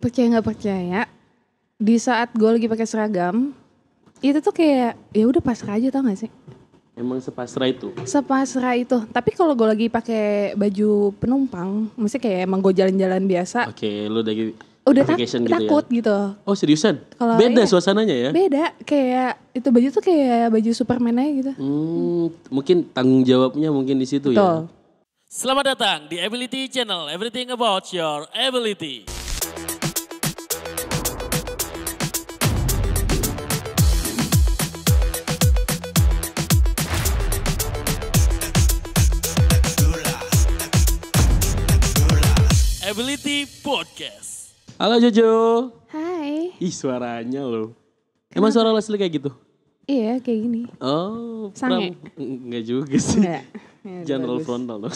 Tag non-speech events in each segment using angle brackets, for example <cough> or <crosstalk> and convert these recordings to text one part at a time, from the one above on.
percaya nggak percaya di saat gue lagi pakai seragam itu tuh kayak ya udah pasrah aja tau gak sih emang sepasrah itu sepasrah itu tapi kalau gue lagi pakai baju penumpang mesti kayak emang gue jalan-jalan biasa oke okay, lu lagi udah tak, gitu ya? takut ya. gitu oh seriusan Kalo beda iya, suasananya ya beda kayak itu baju tuh kayak baju Superman aja gitu hmm, mungkin tanggung jawabnya mungkin di situ ya Selamat datang di Ability Channel, everything about your ability. Ability Podcast. Halo Jojo. Hai. Ih suaranya lo. Emang suara Leslie kayak gitu? Iya kayak gini. Oh. Sange. Enggak juga sih. Enggak. Ya, General bagus. frontal loh.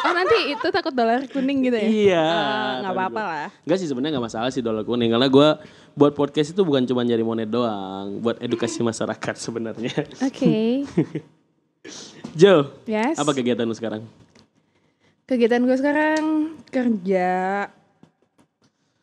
Oh nanti itu takut dolar kuning gitu ya? Iya. Eh, nggak uh, apa-apa lah. Enggak sih sebenarnya nggak masalah sih dolar kuning karena gue buat podcast itu bukan cuma jadi monet doang, buat edukasi masyarakat sebenarnya. Oke. Okay. <laughs> Jo, yes. apa kegiatan lu sekarang? Kegiatan gue sekarang kerja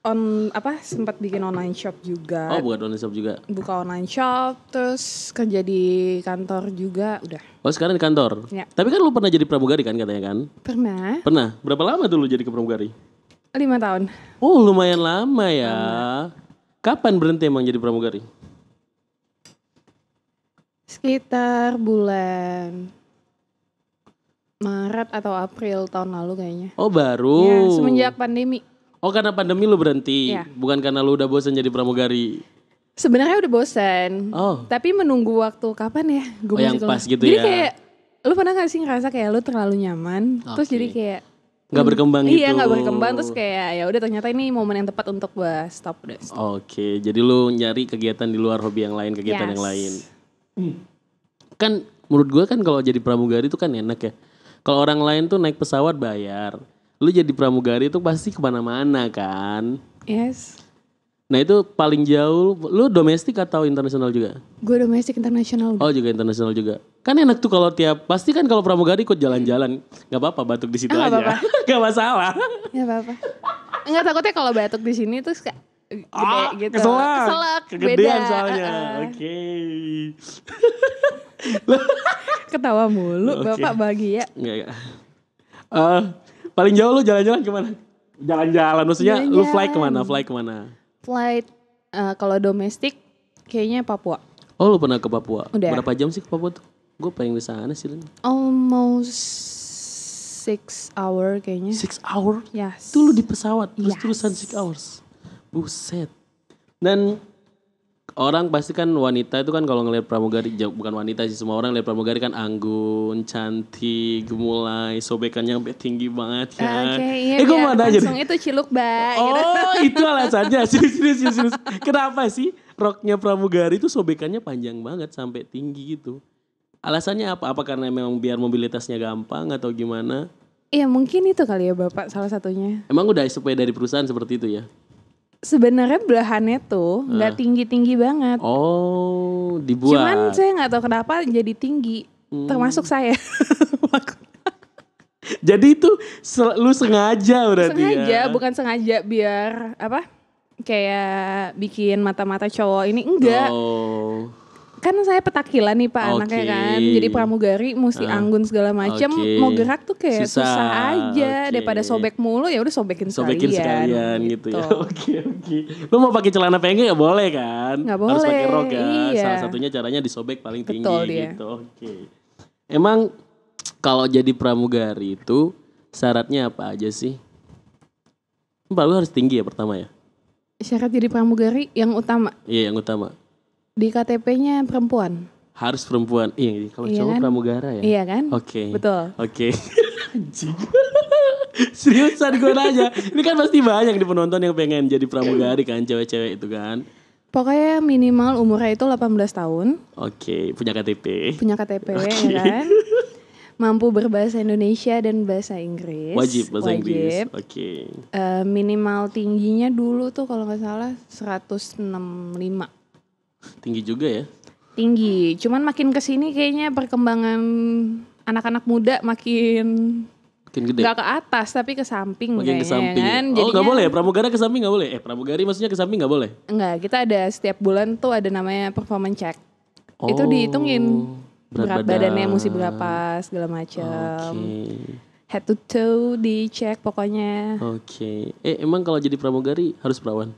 on apa sempat bikin online shop juga. Oh, buat online shop juga. Buka online shop, terus kerja di kantor juga, udah. Oh, sekarang di kantor. Ya. Tapi kan lu pernah jadi pramugari kan katanya kan? Pernah. Pernah. Berapa lama dulu jadi pramugari? Lima tahun. Oh, lumayan lama ya. Lama. Kapan berhenti emang jadi pramugari? Sekitar bulan Maret atau April tahun lalu kayaknya. Oh baru. Ya, semenjak pandemi. Oh karena pandemi lu berhenti, ya. bukan karena lu udah bosan jadi pramugari. Sebenarnya udah bosan. Oh. Tapi menunggu waktu kapan ya? Gua oh yang keluar. pas gitu jadi ya. Jadi kayak lu pernah gak sih ngerasa kayak lu terlalu nyaman, okay. terus jadi kayak Gak berkembang hmm, gitu. Iya gak berkembang terus kayak ya udah ternyata ini momen yang tepat untuk gue stop deh. Oke, okay, jadi lu nyari kegiatan di luar hobi yang lain, kegiatan yes. yang lain. Hmm. Kan menurut gue kan kalau jadi pramugari itu kan enak ya kalau orang lain tuh naik pesawat bayar. Lu jadi pramugari itu pasti kemana-mana kan? Yes. Nah itu paling jauh, lu domestik atau internasional juga? Gue domestik internasional. Oh juga internasional juga. Kan enak tuh kalau tiap, pasti kan kalau pramugari ikut jalan-jalan. Gak apa-apa batuk di situ eh, aja. Gak, apa -apa. gak masalah. Gak apa-apa. Enggak takutnya kalau batuk di sini tuh kayak gede ah, gitu. Keselak. Keselak. Kegedean beda. soalnya. Uh -uh. Oke. Okay. <laughs> Ketawa mulu, okay. Bapak bahagia. Enggak, enggak. Uh, paling jauh lu jalan-jalan kemana? Jalan-jalan, maksudnya jalan -jalan. lu fly kemana? Fly kemana? Flight, uh, kalau domestik kayaknya Papua. Oh lu pernah ke Papua? Udah. Berapa jam sih ke Papua tuh? Gue pengen di sana sih. Almost six hour kayaknya. Six hour? Yes. Itu lu di pesawat terus yes. terusan six hours. Buset. Dan orang pasti kan wanita itu kan kalau ngelihat pramugari bukan wanita sih semua orang lihat pramugari kan anggun, cantik, gemulai, sobekannya sampai tinggi banget ya. okay, kan? iya, eh, gue mau nanya deh. itu ciluk, Mbak. Gitu. Oh, <laughs> itu alasannya. sih sih sih Kenapa sih roknya pramugari itu sobekannya panjang banget sampai tinggi gitu? Alasannya apa? Apa karena memang biar mobilitasnya gampang atau gimana? Iya mungkin itu kali ya Bapak salah satunya. Emang udah SOP dari perusahaan seperti itu ya? sebenarnya belahannya tuh nggak uh. tinggi-tinggi banget. Oh, dibuat. Cuman saya nggak tahu kenapa jadi tinggi, hmm. termasuk saya. <laughs> jadi itu lu sengaja berarti ya? sengaja, ya? bukan sengaja biar apa? Kayak bikin mata-mata cowok ini enggak. Oh kan saya petakilan nih Pak okay. anaknya kan. Jadi pramugari mesti ah. anggun segala macam, okay. mau gerak tuh kayak susah, susah aja okay. daripada sobek mulu ya udah sobekin, sobekin sekalian. sekalian gitu, ya. gitu ya. <laughs> Oke oke. Lu mau pakai celana pendek ya boleh kan? Gak boleh. Harus pakai rok kan. Iya. Salah satunya caranya disobek paling tinggi Betul, dia. gitu. Oke. Okay. Emang kalau jadi pramugari itu syaratnya apa aja sih? Pak lu harus tinggi ya pertama ya? Syarat jadi pramugari yang utama. Iya, yang utama. Di KTP-nya perempuan. Harus perempuan. Iya, kalau iya cowok kan? pramugara ya. Iya kan? Oke. Okay. Betul. Oke. Okay. <laughs> <laughs> Seriusan gue nanya. Ini kan pasti banyak di penonton yang pengen jadi pramugari kan, cewek-cewek itu kan. Pokoknya minimal umurnya itu 18 tahun. Oke, okay, punya KTP. Punya KTP okay. ya kan. <laughs> Mampu berbahasa Indonesia dan bahasa Inggris. Wajib bahasa Wajib. Inggris. Oke. Okay. Uh, eh, minimal tingginya dulu tuh kalau nggak salah 165. Tinggi juga ya? Tinggi. Cuman makin ke sini kayaknya perkembangan anak-anak muda makin makin gede. Gak ke atas tapi ke samping Makin ke samping. Ya? Kan? Oh Jadinya, gak boleh ya pramugara ke samping gak boleh? Eh pramugari maksudnya ke samping gak boleh? Enggak kita ada setiap bulan tuh ada namanya performance check. Oh, Itu dihitungin berat, berat badan. badannya mesti berapa segala macam. Okay. Head to toe dicek pokoknya. Oke. Okay. Eh emang kalau jadi pramugari harus perawan?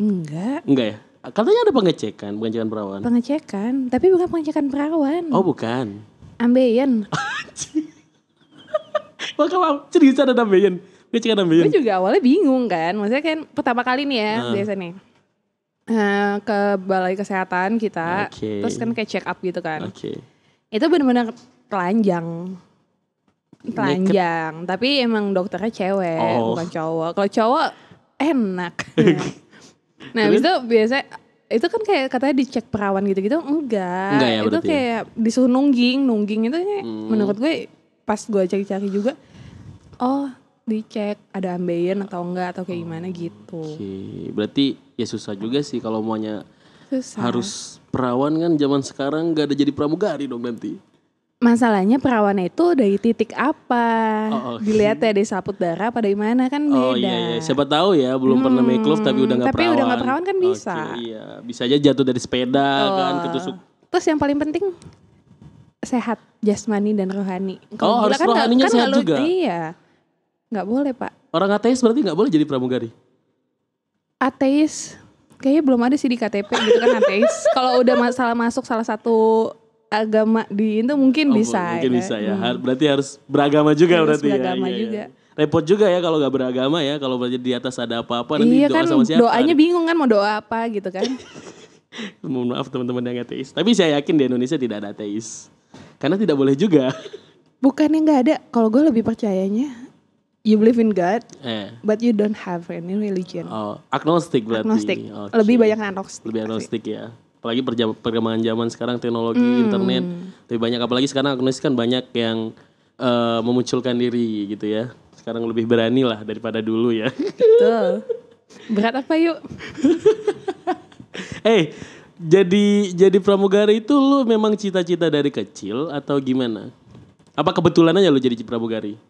Enggak. Enggak ya? Katanya ada pengecekan, pengecekan perawan. Pengecekan, tapi bukan pengecekan perawan. Oh, bukan. Ambeien. Maka <laughs> cerita ada ambeien. Pengecekan ambeien. Gue juga awalnya bingung kan. Maksudnya kan pertama kali nih ya, uh. biasa nih. Uh, ke balai kesehatan kita. Okay. Terus kan kayak check up gitu kan. Oke. Okay. Itu benar-benar telanjang telanjang tapi emang dokternya cewek oh. bukan cowok kalau cowok enak <laughs> nah abis itu biasa itu kan kayak katanya dicek perawan gitu-gitu enggak, enggak ya, itu ya? kayak ya. disuruh nungging nungging itu hmm. menurut gue pas gue cari-cari juga oh dicek ada ambeien atau enggak atau kayak gimana oh, gitu okay. berarti ya susah juga sih kalau maunya susah. harus perawan kan zaman sekarang gak ada jadi pramugari dong nanti masalahnya perawannya itu dari titik apa oh, okay. Oh, dilihat ya dari saput darah pada mana kan oh, beda oh, iya, iya. siapa tahu ya belum hmm, pernah make love tapi udah nggak perawan tapi udah nggak perawan kan bisa okay, iya bisa aja jatuh dari sepeda oh. kan ketusuk terus yang paling penting sehat jasmani dan rohani kalau oh, harus kan rohaninya kan sehat juga iya nggak boleh pak orang ateis berarti nggak boleh jadi pramugari ateis kayaknya belum ada sih di KTP gitu kan ateis <laughs> kalau udah masalah masuk salah satu agama di itu mungkin oh, bisa. Mungkin ya. bisa ya. Hmm. Berarti harus beragama juga harus berarti ya. beragama ya. juga. Ya, ya. Repot juga ya kalau gak beragama ya. Kalau di atas ada apa-apa nanti iya, doa kan, sama siapa. Doanya bingung kan mau doa apa gitu kan. <laughs> Mohon maaf teman-teman yang ateis. Tapi saya yakin di Indonesia tidak ada ateis. Karena tidak boleh juga. <laughs> Bukannya gak ada. Kalau gue lebih percayanya you believe in God, eh. but you don't have any religion. Oh, agnostik berarti. Agnostik. Okay. Lebih banyak agnostik. Lebih agnostik ya apalagi perkembangan zaman sekarang teknologi hmm. internet lebih banyak apalagi sekarang aku kan banyak yang uh, memunculkan diri gitu ya sekarang lebih berani lah daripada dulu ya betul berat apa yuk <laughs> eh hey, jadi jadi pramugari itu lu memang cita-cita dari kecil atau gimana apa kebetulan aja lu jadi pramugari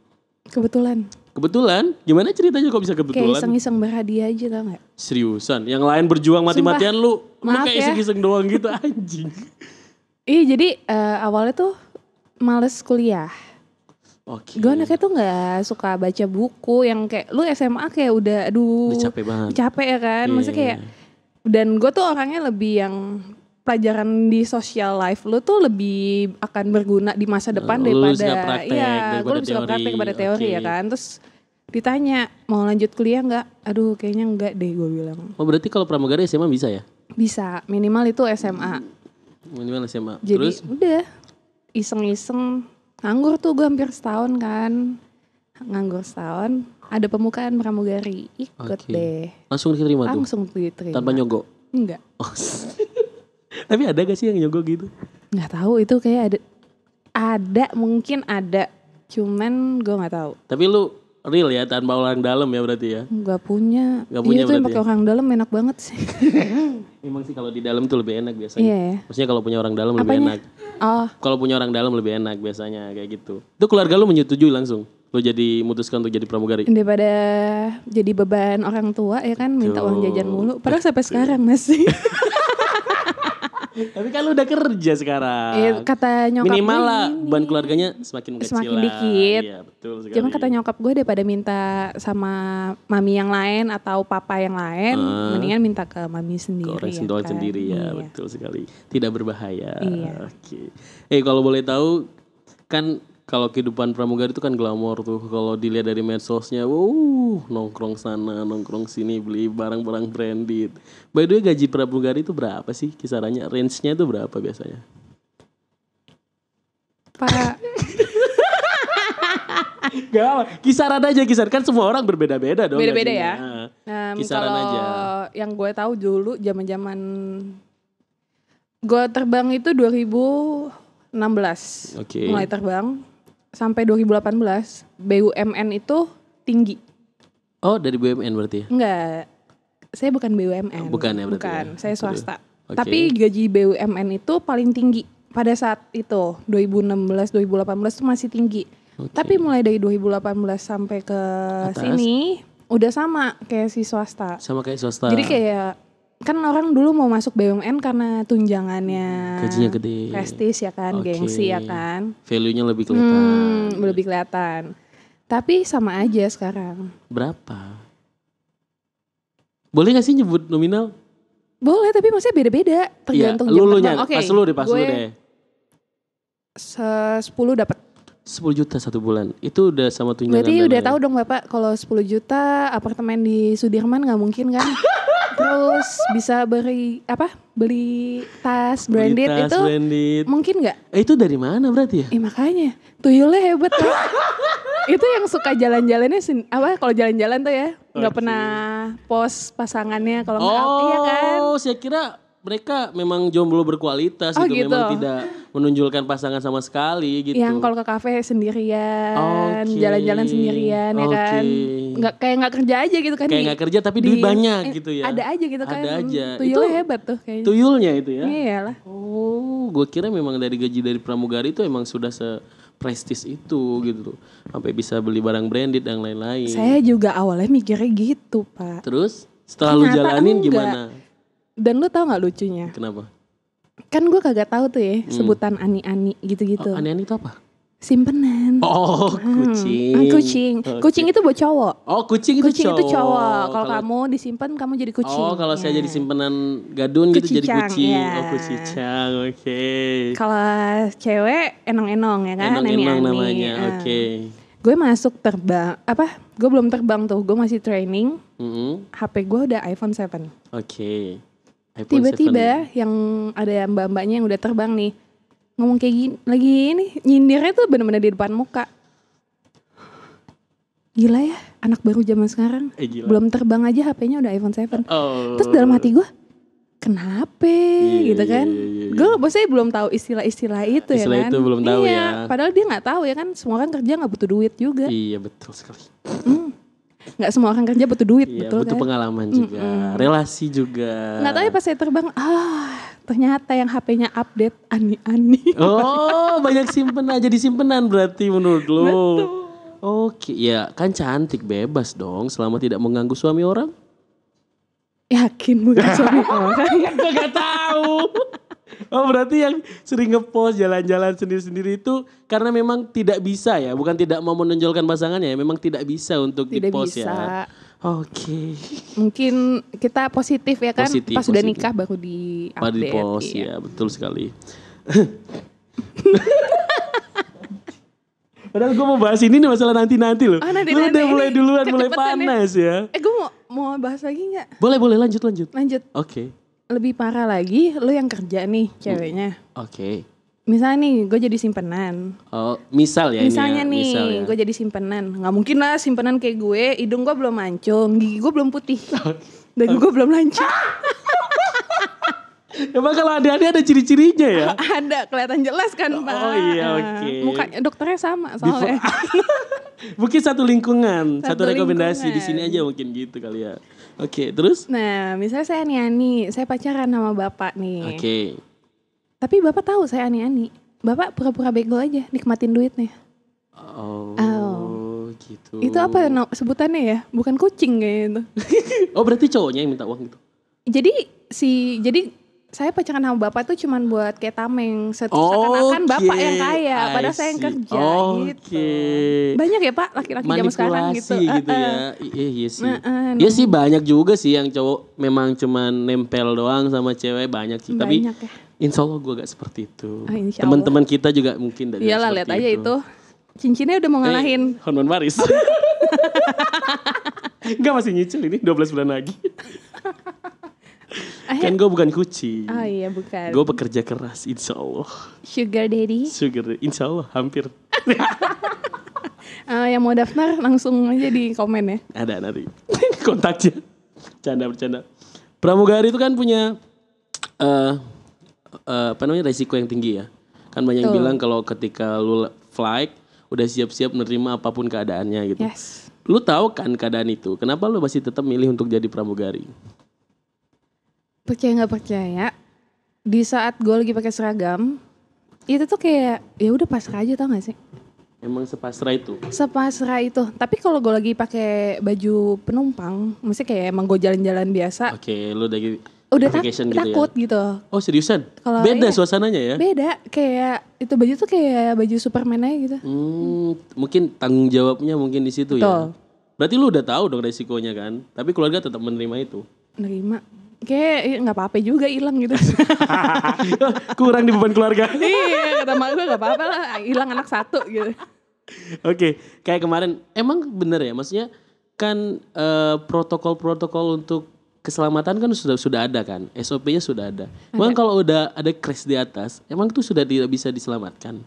kebetulan Kebetulan? Gimana ceritanya kok bisa kebetulan? Kayak iseng-iseng berhadiah aja tau gak? Seriusan? Yang lain berjuang mati-matian lu, lu kayak ya. iseng-iseng ya. doang gitu <laughs> anjing. Iya jadi uh, awalnya tuh males kuliah. Oke. Okay. Gue anaknya tuh gak suka baca buku yang kayak lu SMA kayak udah aduh. Udah capek banget. Capek ya kan? Yeah. Maksudnya kayak iya, iya. dan gue tuh orangnya lebih yang pelajaran di social life lu tuh lebih akan berguna di masa depan lu daripada iya. praktek, ya gue lebih suka praktek daripada teori okay. ya kan terus ditanya mau lanjut kuliah nggak aduh kayaknya nggak deh gue bilang oh berarti kalau pramugari SMA bisa ya bisa minimal itu SMA minimal SMA jadi terus? udah iseng-iseng nganggur tuh gue hampir setahun kan nganggur setahun ada pemukaan pramugari ikut okay. deh langsung diterima langsung tuh langsung diterima tanpa nyogok enggak oh, tapi ada gak sih yang nyogok gitu? Gak tahu itu kayak ada ada mungkin ada cuman gue nggak tahu. Tapi lu real ya tanpa orang dalam ya berarti ya? Gak punya. Gak punya iya, itu yang pakai ya? orang dalam enak banget sih. <laughs> Emang sih kalau di dalam tuh lebih enak biasanya. Iya. Yeah. Maksudnya kalau punya orang dalam lebih enak. Oh. Kalau punya orang dalam lebih enak biasanya kayak gitu. Itu keluarga lu menyetujui langsung. Lu jadi mutuskan untuk jadi pramugari. Daripada jadi beban orang tua ya kan minta uang jajan mulu. Padahal sampai sekarang masih. <laughs> Tapi kalau udah kerja sekarang. Eh, kata nyokap Minimal lah beban keluarganya semakin kecil, Semakin lah. dikit. Iya betul sekali. Cuman kata nyokap gue daripada minta sama mami yang lain atau papa yang lain. hmm. mendingan minta ke mami sendiri. Ke orang ya, kan? sendiri ya iya. betul sekali. Tidak berbahaya. Iya. Oke. Okay. Eh kalau boleh tahu kan kalau kehidupan pramugari itu kan glamor tuh kalau dilihat dari medsosnya wow nongkrong sana nongkrong sini beli barang-barang branded by the way gaji pramugari itu berapa sih kisarannya range-nya itu berapa biasanya Para. <laughs> Gak kisaran aja kisaran kan semua orang berbeda-beda dong. Berbeda beda ya. um, kisaran aja. Yang gue tahu dulu zaman-zaman gue terbang itu 2016. Okay. Mulai terbang sampai 2018 BUMN itu tinggi. Oh, dari BUMN berarti ya? Enggak. Saya bukan BUMN. Bukan ya berarti. Ya? Bukan, ya? saya swasta. Okay. Tapi gaji BUMN itu paling tinggi pada saat itu 2016 2018 itu masih tinggi. Okay. Tapi mulai dari 2018 sampai ke Atas. sini udah sama kayak si swasta. Sama kayak swasta. Jadi kayak kan orang dulu mau masuk BUMN karena tunjangannya gajinya gede prestis ya kan okay. gengsi ya kan value-nya lebih hmm, kelihatan hmm, lebih kelihatan tapi sama aja sekarang berapa boleh gak sih nyebut nominal boleh tapi maksudnya beda-beda iya, tergantung ya, jam terbang oke okay, pas lu deh pas lu deh sepuluh dapat 10 juta satu bulan. Itu udah sama tunjangan. Berarti udah tahu dong Bapak kalau 10 juta apartemen di Sudirman nggak mungkin kan? <laughs> Terus bisa beri apa? Beli tas branded tas itu branded. mungkin nggak? Eh, itu dari mana berarti ya? Eh, makanya tuyulnya hebat kan? <laughs> itu yang suka jalan-jalannya apa kalau jalan-jalan tuh ya nggak pernah post pasangannya kalau nggak oh, iya kan? Oh, saya kira mereka memang jomblo berkualitas oh, itu gitu. memang tidak menunjukkan pasangan sama sekali gitu. Yang kalau ke kafe sendirian, jalan jalan-jalan sendirian okay. ya kan. Nggak kayak nggak kerja aja gitu kan. Kayak nggak kerja tapi duit banyak eh, gitu ya. Ada aja gitu kan. Ada aja. Hmm, tuyul itu, hebat tuh kayaknya. Tuyulnya itu ya. Iyalah. Oh, gue kira memang dari gaji dari pramugari itu emang sudah se prestis itu gitu Sampai bisa beli barang branded dan lain-lain. Saya juga awalnya mikirnya gitu, Pak. Terus setelah Ternyata lu jalanin enggak. gimana? Dan lu tau gak lucunya? Kenapa? Kan gue kagak tahu tuh ya hmm. sebutan ani-ani gitu-gitu. Oh, ani-ani itu apa? Simpenan. Oh, kucing. Hmm, kucing. Oh, kucing itu buat cowok. Oh, kucing itu kucing cowok. itu cowok. Kalau kamu disimpan kamu jadi kucing. Oh, kalau ya. saya jadi ya. simpenan gadun kucing gitu jadi kucing. Ya. Oh, cang Oke. Okay. Kalau cewek enong-enong ya kan? Enong-enong namanya. Ya. Oke. Okay gue masuk terbang apa gue belum terbang tuh gue masih training mm -hmm. HP gue udah iPhone 7 oke okay tiba-tiba ya. yang ada mbak-mbaknya yang udah terbang nih ngomong kayak gini lagi ini nyindirnya tuh bener-bener di depan muka gila ya anak baru zaman sekarang eh, belum terbang aja HP-nya udah iPhone 7 oh. terus dalam hati gue kenapa yeah, gitu kan yeah, yeah, yeah. gue bosnya belum tahu istilah-istilah itu ya istilah ya kan itu belum tahu iya, ya padahal dia nggak tahu ya kan semua kan kerja nggak butuh duit juga iya betul sekali nggak semua orang kerja kan butuh duit iya, betul butuh kan? pengalaman juga mm -mm. relasi juga nggak tahu ya pas saya terbang ah ternyata yang HP-nya update ani-ani oh banyak simpen aja di simpenan berarti menurut lo betul. oke ya kan cantik bebas dong selama tidak mengganggu suami orang yakin bukan suami <laughs> orang gue gak tahu Oh berarti yang sering ngepost jalan-jalan sendiri-sendiri itu karena memang tidak bisa ya, bukan tidak mau menonjolkan pasangannya ya, memang tidak bisa untuk tidak dipost ya? bisa. ya. Oke. Okay. Mungkin kita positif ya kan, positif, pas sudah nikah baru di update. di iya. ya, betul sekali. <laughs> Padahal gue mau bahas ini nih masalah nanti-nanti loh. Oh, nanti, udah mulai duluan, mulai ya. panas ya. Eh gue mau, mau bahas lagi gak? Boleh, boleh lanjut, lanjut. Lanjut. Oke. Okay lebih parah lagi lu yang kerja nih ceweknya. Oke. Okay. Misalnya nih, gue jadi simpenan. Oh, misal ya Misalnya ini ya, nih, ya. gue jadi simpenan. Gak mungkin lah simpenan kayak gue, hidung gue belum mancung, gigi gue belum putih. <laughs> Dan gue belum lancung. <laughs> Emang kalau ada ada ada ciri-cirinya ya? <laughs> ada, kelihatan jelas kan oh, Pak. Oh iya, nah, oke. Okay. Muka dokternya sama soalnya. mungkin satu lingkungan, satu, satu rekomendasi lingkungan. di sini aja mungkin gitu kali ya. Oke, okay, terus? Nah, misalnya saya ani-ani, saya pacaran sama bapak nih. Oke. Okay. Tapi bapak tahu saya ani-ani. Bapak pura-pura bego aja, nikmatin duitnya. Oh, oh. gitu. Itu apa ya, no, sebutannya ya? Bukan kucing kayak itu. <laughs> oh, berarti cowoknya yang minta uang gitu? Jadi si jadi saya pacaran sama bapak itu cuman buat kayak tameng satu oh, seakan-akan bapak yang kaya padahal saya yang kerja oh, gitu okay. banyak ya pak laki-laki zaman sekarang gitu, gitu ya iya uh, iya sih uh, uh, iya nah. sih banyak juga sih yang cowok memang cuman nempel doang sama cewek banyak sih banyak tapi ya. insya allah gue gak seperti itu oh, teman-teman kita juga mungkin dari lah lihat aja itu. cincinnya udah mau eh, ngalahin eh, Hormon Maris <laughs> Gak masih nyicil ini 12 bulan lagi kan gue bukan kucing. Oh iya bukan. Gue bekerja keras, insya Allah. Sugar daddy? Sugar daddy, insya Allah hampir. uh, <laughs> yang mau daftar langsung aja di komen ya. Ada nanti <laughs> kontaknya. Canda bercanda. Pramugari itu kan punya uh, uh, apa namanya resiko yang tinggi ya. Kan banyak yang bilang kalau ketika lu flight udah siap-siap menerima apapun keadaannya gitu. Yes. Lu tahu kan keadaan itu. Kenapa lu masih tetap milih untuk jadi pramugari? percaya nggak percaya di saat gue lagi pakai seragam itu tuh kayak ya udah pasrah aja tau gak sih emang sepasrah itu sepasrah itu tapi kalau gue lagi pakai baju penumpang mesti kayak emang gue jalan-jalan biasa oke okay, lu lagi udah tak, gitu ya? takut ya? gitu oh seriusan kalo beda iya, suasananya ya beda kayak itu baju tuh kayak baju superman aja gitu hmm, mungkin tanggung jawabnya mungkin di situ ya berarti lu udah tahu dong resikonya kan tapi keluarga tetap menerima itu menerima kayak nggak apa-apa juga hilang gitu. <laughs> Kurang di beban keluarga. <laughs> iya, kata mak gue nggak apa-apa lah, hilang anak satu gitu. Oke, okay. kayak kemarin emang bener ya, maksudnya kan eh, protokol-protokol uh, untuk keselamatan kan sudah sudah ada kan, SOP-nya sudah ada. Emang kalau udah ada crash di atas, emang itu sudah tidak bisa diselamatkan.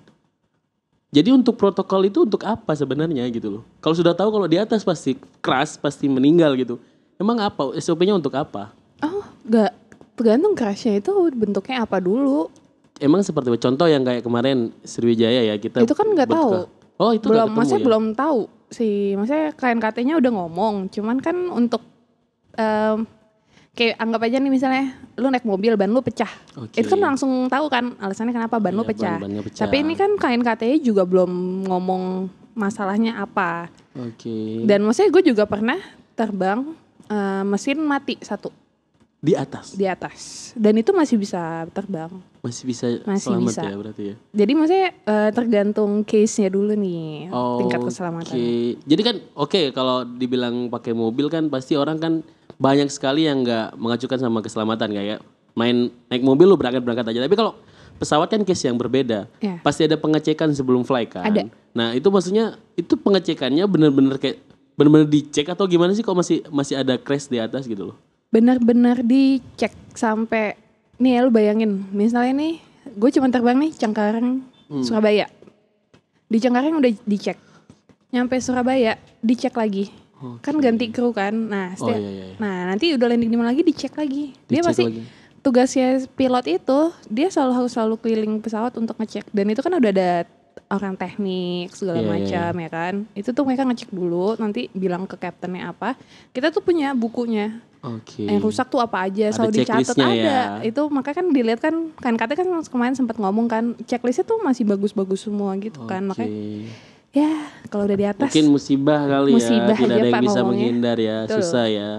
Jadi untuk protokol itu untuk apa sebenarnya gitu loh? Kalau sudah tahu kalau di atas pasti crash, pasti meninggal gitu. Emang apa SOP-nya untuk apa? Gak tergantung crushnya itu bentuknya apa dulu. Emang seperti contoh yang kayak kemarin Sriwijaya ya kita. Itu kan nggak tahu. Oh itu belum, ketemu, maksudnya ya? belum tahu sih. Maksudnya klien nya udah ngomong, cuman kan untuk um, kayak anggap aja nih misalnya lu naik mobil ban lu pecah. Okay. Itu kan langsung tahu kan alasannya kenapa ban ya, lu iya, pecah. Ban pecah. Tapi ini kan klien nya juga belum ngomong masalahnya apa. Oke. Okay. Dan maksudnya gue juga pernah terbang uh, mesin mati satu di atas. Di atas. Dan itu masih bisa terbang. Masih bisa masih selamat bisa. ya berarti ya. Jadi maksudnya uh, tergantung case-nya dulu nih oh, tingkat keselamatan. Okay. Jadi kan oke okay, kalau dibilang pakai mobil kan pasti orang kan banyak sekali yang nggak mengacukan sama keselamatan kayak ya? main naik mobil lu berangkat-berangkat aja. Tapi kalau pesawat kan case yang berbeda. Yeah. Pasti ada pengecekan sebelum fly kan. Ada. Nah, itu maksudnya itu pengecekannya benar-benar kayak benar-benar dicek atau gimana sih kok masih masih ada crash di atas gitu loh? benar-benar dicek sampai nih ya lu bayangin misalnya nih gue cuma terbang nih Cengkareng hmm. Surabaya di Cengkareng udah dicek nyampe Surabaya dicek lagi okay. Oh, kan ganti kru kan nah oh, setiap, oh, iya, iya. nah nanti udah landing di mana lagi dicek lagi dicek dia pasti lagi. tugasnya pilot itu dia selalu harus selalu keliling pesawat untuk ngecek dan itu kan udah ada orang teknik segala yeah, iya, iya. macam yeah. ya kan itu tuh mereka ngecek dulu nanti bilang ke kaptennya apa kita tuh punya bukunya Okay. Yang rusak tuh apa aja, ada selalu dicatat ada. Ya. Itu makanya kan dilihat kan, kan katanya kan kemarin sempat ngomong kan, checklistnya tuh masih bagus-bagus semua gitu okay. kan, makanya ya kalau udah di atas. Mungkin musibah kali ya. musibah ya, tidak ada yang Pak bisa menghindar ya, tuh. susah ya.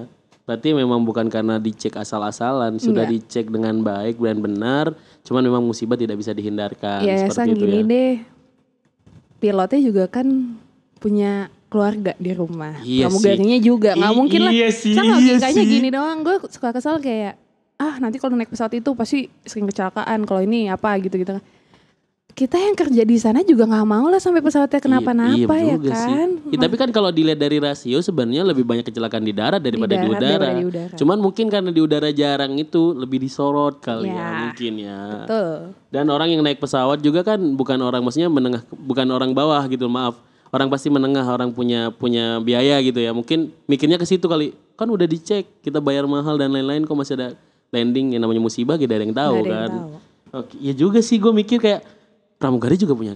Berarti memang bukan karena dicek asal-asalan, sudah Enggak. dicek dengan baik dan benar, cuman memang musibah tidak bisa dihindarkan. Ya, seperti itu ya. gini ya. deh, pilotnya juga kan punya keluarga di rumah. Iya Pramugarinya juga nggak mungkin lah. Iya sih. Sama iya sih. gini doang gue suka kesel kayak ah nanti kalau naik pesawat itu pasti sering kecelakaan kalau ini apa gitu gitu kita yang kerja di sana juga nggak mau lah sampai pesawatnya iya, kenapa-napa iya, ya kan? iya ya kan. Sih. Ya, tapi kan kalau dilihat dari rasio sebenarnya lebih banyak kecelakaan di darat daripada di, darat, di, udara. di udara. Cuman mungkin karena di udara jarang itu lebih disorot kali ya, ya mungkin ya. Betul. Dan orang yang naik pesawat juga kan bukan orang maksudnya menengah bukan orang bawah gitu maaf orang pasti menengah, orang punya punya biaya gitu ya. Mungkin mikirnya ke situ kali. Kan udah dicek, kita bayar mahal dan lain-lain kok masih ada landing yang namanya musibah gitu, ada yang tahu ada kan. Yang tahu. Oke, ya juga sih gue mikir kayak pramugari juga punya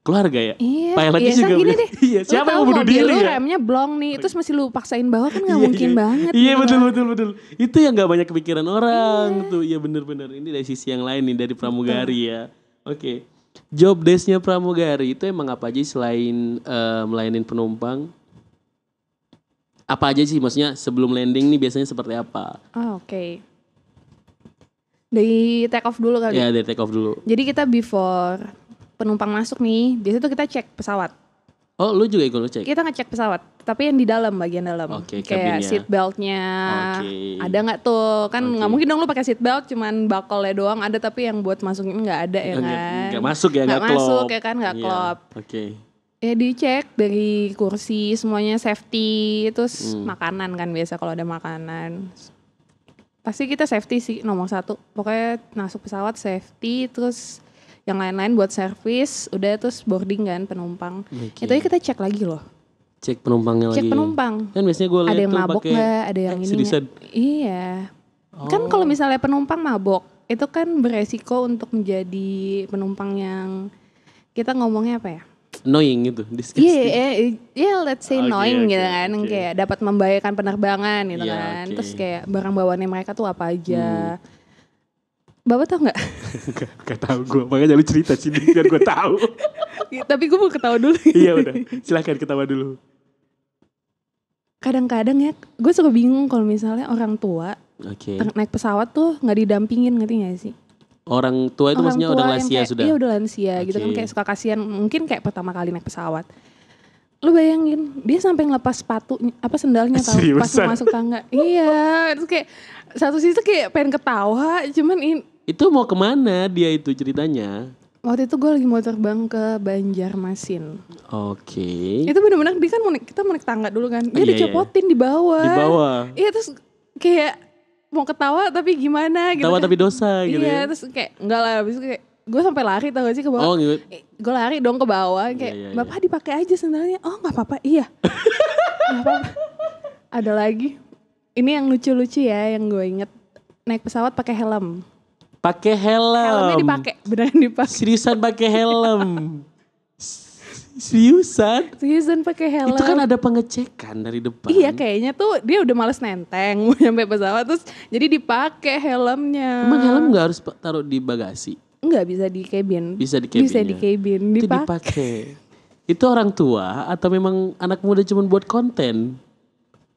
keluarga ya. Iya. Pilot iya, juga. Gini deh, iya, siapa yang mau bunuh diri lu ya? remnya blong nih, terus masih lu paksain bawa kan nggak iya, mungkin iya, banget. Iya gitu. betul betul betul. Itu yang nggak banyak kepikiran orang iya. tuh. Iya bener-bener. Ini dari sisi yang lain nih dari pramugari betul. ya. Oke. Okay job desknya pramugari itu emang apa aja selain uh, melayani penumpang? Apa aja sih maksudnya sebelum landing nih biasanya seperti apa? Oh, Oke. Okay. Dari take off dulu kali. Ya, dari take off dulu. Jadi kita before penumpang masuk nih, biasanya tuh kita cek pesawat Oh, lu juga ikut cek? Kita ngecek pesawat, tapi yang di dalam bagian dalam. Okay, kayak seat beltnya. Okay. Ada nggak tuh? Kan nggak okay. mungkin dong lu pakai seat belt, cuman bakolnya doang. Ada tapi yang buat masuknya nggak ada ya kan? Nggak masuk ya nggak klop. masuk ya kan nggak iya, klop. Oke. Okay. Ya dicek dari kursi semuanya safety, terus hmm. makanan kan biasa kalau ada makanan. Pasti kita safety sih nomor satu. Pokoknya masuk pesawat safety, terus yang lain-lain buat servis udah terus boarding kan penumpang okay. itu kita cek lagi loh cek penumpangnya cek lagi cek penumpang kan biasanya gue ada yang mabok nggak ada yang ini iya oh. kan kalau oh. misalnya penumpang mabok itu kan beresiko untuk menjadi penumpang yang kita ngomongnya apa ya annoying gitu iya, disgusting eh, eh, iya yeah, yeah, yeah, let's say ah, okay, annoying okay, gitu kan okay. kayak dapat membahayakan penerbangan gitu yeah, kan okay. terus kayak barang bawaannya mereka tuh apa aja hmm Bapak tau nggak? gak, <laughs> gak tau gue, makanya lu cerita sini biar gue <laughs> tahu. Iya, tapi gue mau ketawa dulu. <laughs> iya udah, silahkan ketawa dulu. Kadang-kadang ya, gue suka bingung kalau misalnya orang tua okay. naik pesawat tuh nggak didampingin ngerti gak sih? Orang tua itu orang maksudnya tua udah lansia kayak, sudah? Iya udah lansia okay. gitu kan kayak suka kasihan mungkin kayak pertama kali naik pesawat. Lu bayangin dia sampai ngelepas sepatu apa sendalnya tau pas masuk tangga. iya, terus kayak satu sisi kayak pengen ketawa cuman ini itu mau kemana dia itu ceritanya? Waktu itu gue lagi mau terbang ke Banjarmasin. Oke. Okay. Itu benar-benar dia kan mau naik, kita mau naik tangga dulu kan. Dia oh, dicopotin iya. di bawah. Di bawah. Iya terus kayak mau ketawa tapi gimana gitu. Ketawa kan. tapi dosa gitu. Iya, ya? terus kayak enggak lah habis kayak gue sampai lari tau gak sih ke bawah. Oh, gitu. Eh, gue lari dong ke bawah iya, kayak iya, iya, Bapak dipakai aja sendalnya. Oh, nggak apa-apa. Iya. <laughs> apa-apa. Ada lagi. Ini yang lucu-lucu ya yang gue inget naik pesawat pakai helm. Pakai helm. Helmnya dipakai, beneran dipakai. Seriusan pakai helm. Seriusan? Seriusan pakai helm. Itu kan ada pengecekan dari depan. Iya kayaknya tuh dia udah males nenteng <laughs> mau nyampe pesawat terus jadi dipakai helmnya. Emang helm nggak harus taruh di bagasi? Nggak bisa di cabin. Bisa di cabin. Bisa di cabin. dipakai. Itu orang tua atau memang anak muda cuma buat konten?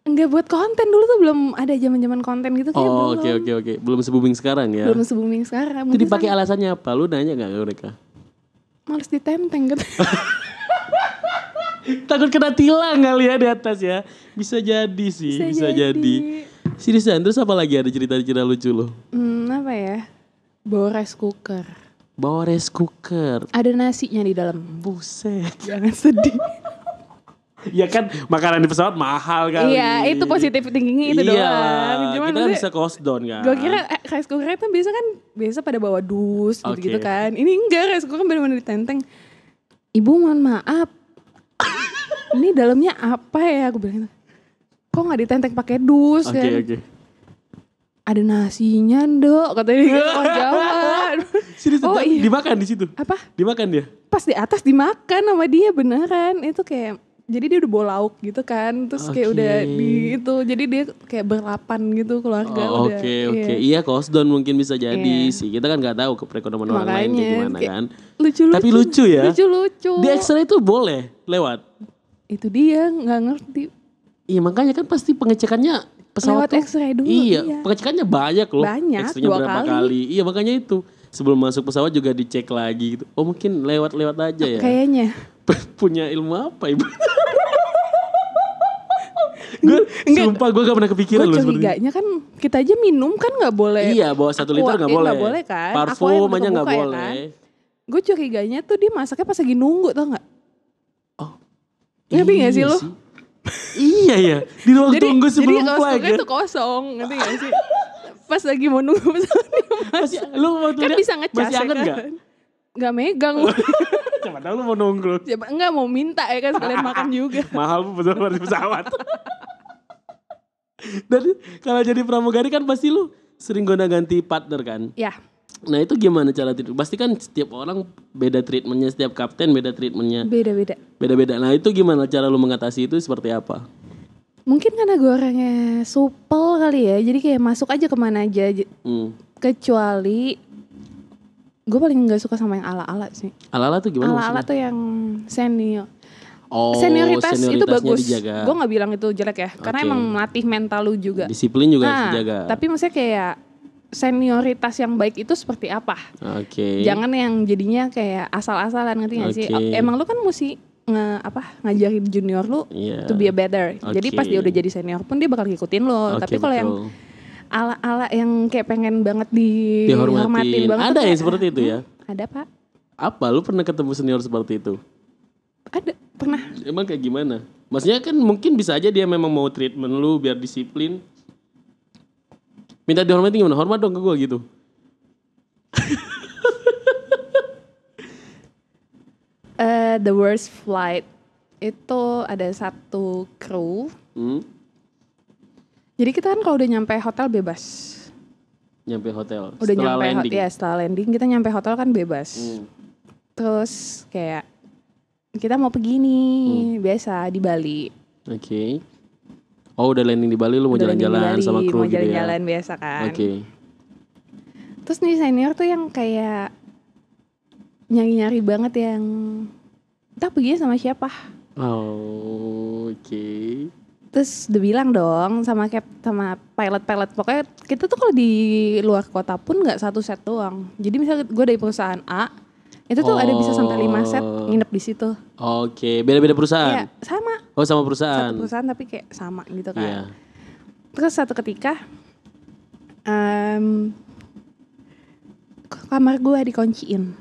Enggak buat konten dulu tuh belum ada zaman jaman konten gitu kayak Oh, oke oke oke. Belum sebuming sekarang ya. Belum sebuming sekarang. Itu dipakai alasannya apa? Lu nanya gak ke mereka? Males ditenteng gitu. <laughs> Takut kena tilang kali ya di atas ya. Bisa jadi sih, bisa, bisa jadi. jadi. Seriusan, terus apa lagi ada cerita-cerita lucu lo? Hmm, apa ya? Bawa rice cooker. Bawa rice cooker. Ada nasinya di dalam. Buset. Jangan sedih. <laughs> Iya kan makanan di pesawat mahal kan. Iya itu positif tingginya itu iya, doang. Iya kita bisa cost down kan. Gue kira eh, rice cooker itu biasa kan biasa pada bawa dus okay. gitu-gitu kan. Ini enggak rice cooker benar-benar ditenteng. Ibu mohon maaf. <laughs> ini dalamnya apa ya? Aku bilang gitu. kok gak ditenteng pakai dus okay, kan. Okay. Ada nasinya dok katanya dia gitu. oh, Jawa. <laughs> Sini oh, iya. dimakan di situ. Apa? Dimakan dia. Pas di atas dimakan sama dia beneran. Itu kayak jadi dia udah bawa lauk gitu kan terus okay. kayak udah di itu jadi dia kayak berlapan gitu keluarga oh, oke iya. oke okay, okay. iya. iya kosdon mungkin bisa jadi yeah. sih kita kan nggak tahu ke perekonomian orang lain kayak gimana kayak kan lucu lucu tapi lucu ya lucu lucu di x itu boleh lewat itu dia nggak ngerti iya makanya kan pasti pengecekannya pesawat lewat X-ray dulu iya, iya pengecekannya banyak loh banyak dua berapa kali. kali iya makanya itu sebelum masuk pesawat juga dicek lagi gitu oh mungkin lewat lewat aja ya kayaknya <laughs> punya ilmu apa ibu gue sumpah gue gak pernah kepikiran gua loh seperti curiganya kan kita aja minum kan nggak boleh iya bawa satu liter nggak boleh gak boleh kan parfum aja nggak boleh ya kan? gue curiganya tuh dia masaknya pas lagi nunggu tau nggak oh ngerti nggak iya sih lo iya ya di ruang jadi, tunggu sebelum jadi flag jadi ya? tuh kosong ngerti gak sih <laughs> pas lagi mau nunggu pas lu mau tuh kan bisa ngecas masih ya anget kan? gak? Gak megang Coba <laughs> tau lu mau nunggu enggak mau minta ya kan sekalian makan juga Mahal pesawat pesawat <laughs> Dan kalau jadi pramugari kan pasti lu sering gonta ganti partner kan? Iya. Nah itu gimana cara tidur? Pasti kan setiap orang beda treatmentnya, setiap kapten beda treatmentnya. Beda-beda. Beda-beda. Nah itu gimana cara lu mengatasi itu seperti apa? Mungkin karena gue orangnya supel kali ya, jadi kayak masuk aja kemana aja. Hmm. Kecuali gue paling nggak suka sama yang ala-ala sih. Ala-ala tuh gimana? Ala-ala maksudnya? tuh yang senior Oh, senioritas itu bagus. Gue nggak bilang itu jelek ya, okay. karena emang melatih mental lu juga. Disiplin juga nah, harus dijaga. Tapi maksudnya kayak senioritas yang baik itu seperti apa? Oke. Okay. Jangan yang jadinya kayak asal-asalan ngerti sih? Emang lu kan mesti nge apa ngajarin junior lu yeah. to be a better. Okay. Jadi pas dia udah jadi senior pun dia bakal ngikutin lu. Okay, Tapi kalau yang ala-ala yang kayak pengen banget di dihormatin, dihormatin banget ada yang seperti itu ya? Ada pak? Apa lu pernah ketemu senior seperti itu? Ada kan pernah. Emang kayak gimana? Maksudnya kan mungkin bisa aja dia memang mau treatment lu biar disiplin. Minta dihormati gimana? Hormat dong ke gue gitu. uh, <laughs> the worst flight itu ada satu kru. Hmm? Jadi kita kan kalau udah nyampe hotel bebas. Nyampe hotel. Udah setelah nyampe landing. Ho ya setelah landing kita nyampe hotel kan bebas. Hmm. Terus kayak kita mau pergi nih hmm. biasa di Bali. Oke. Okay. Oh udah landing di Bali lu mau jalan-jalan sama kru mau gitu jalan -jalan ya? jalan biasa kan. Oke. Okay. Terus nih senior tuh yang kayak nyari-nyari banget yang entah pergi sama siapa. Oh, oke. Okay. Terus udah bilang dong sama cap sama pilot-pilot pokoknya kita tuh kalau di luar kota pun nggak satu set doang. Jadi misalnya gue dari perusahaan A, itu tuh oh. ada bisa sampai 5 set oh. nginep di situ. Oke, okay. beda-beda perusahaan. Iya, sama. Oh, sama perusahaan. Satu perusahaan tapi kayak sama gitu kan. Yeah. Terus satu ketika um, kamar gua dikunciin.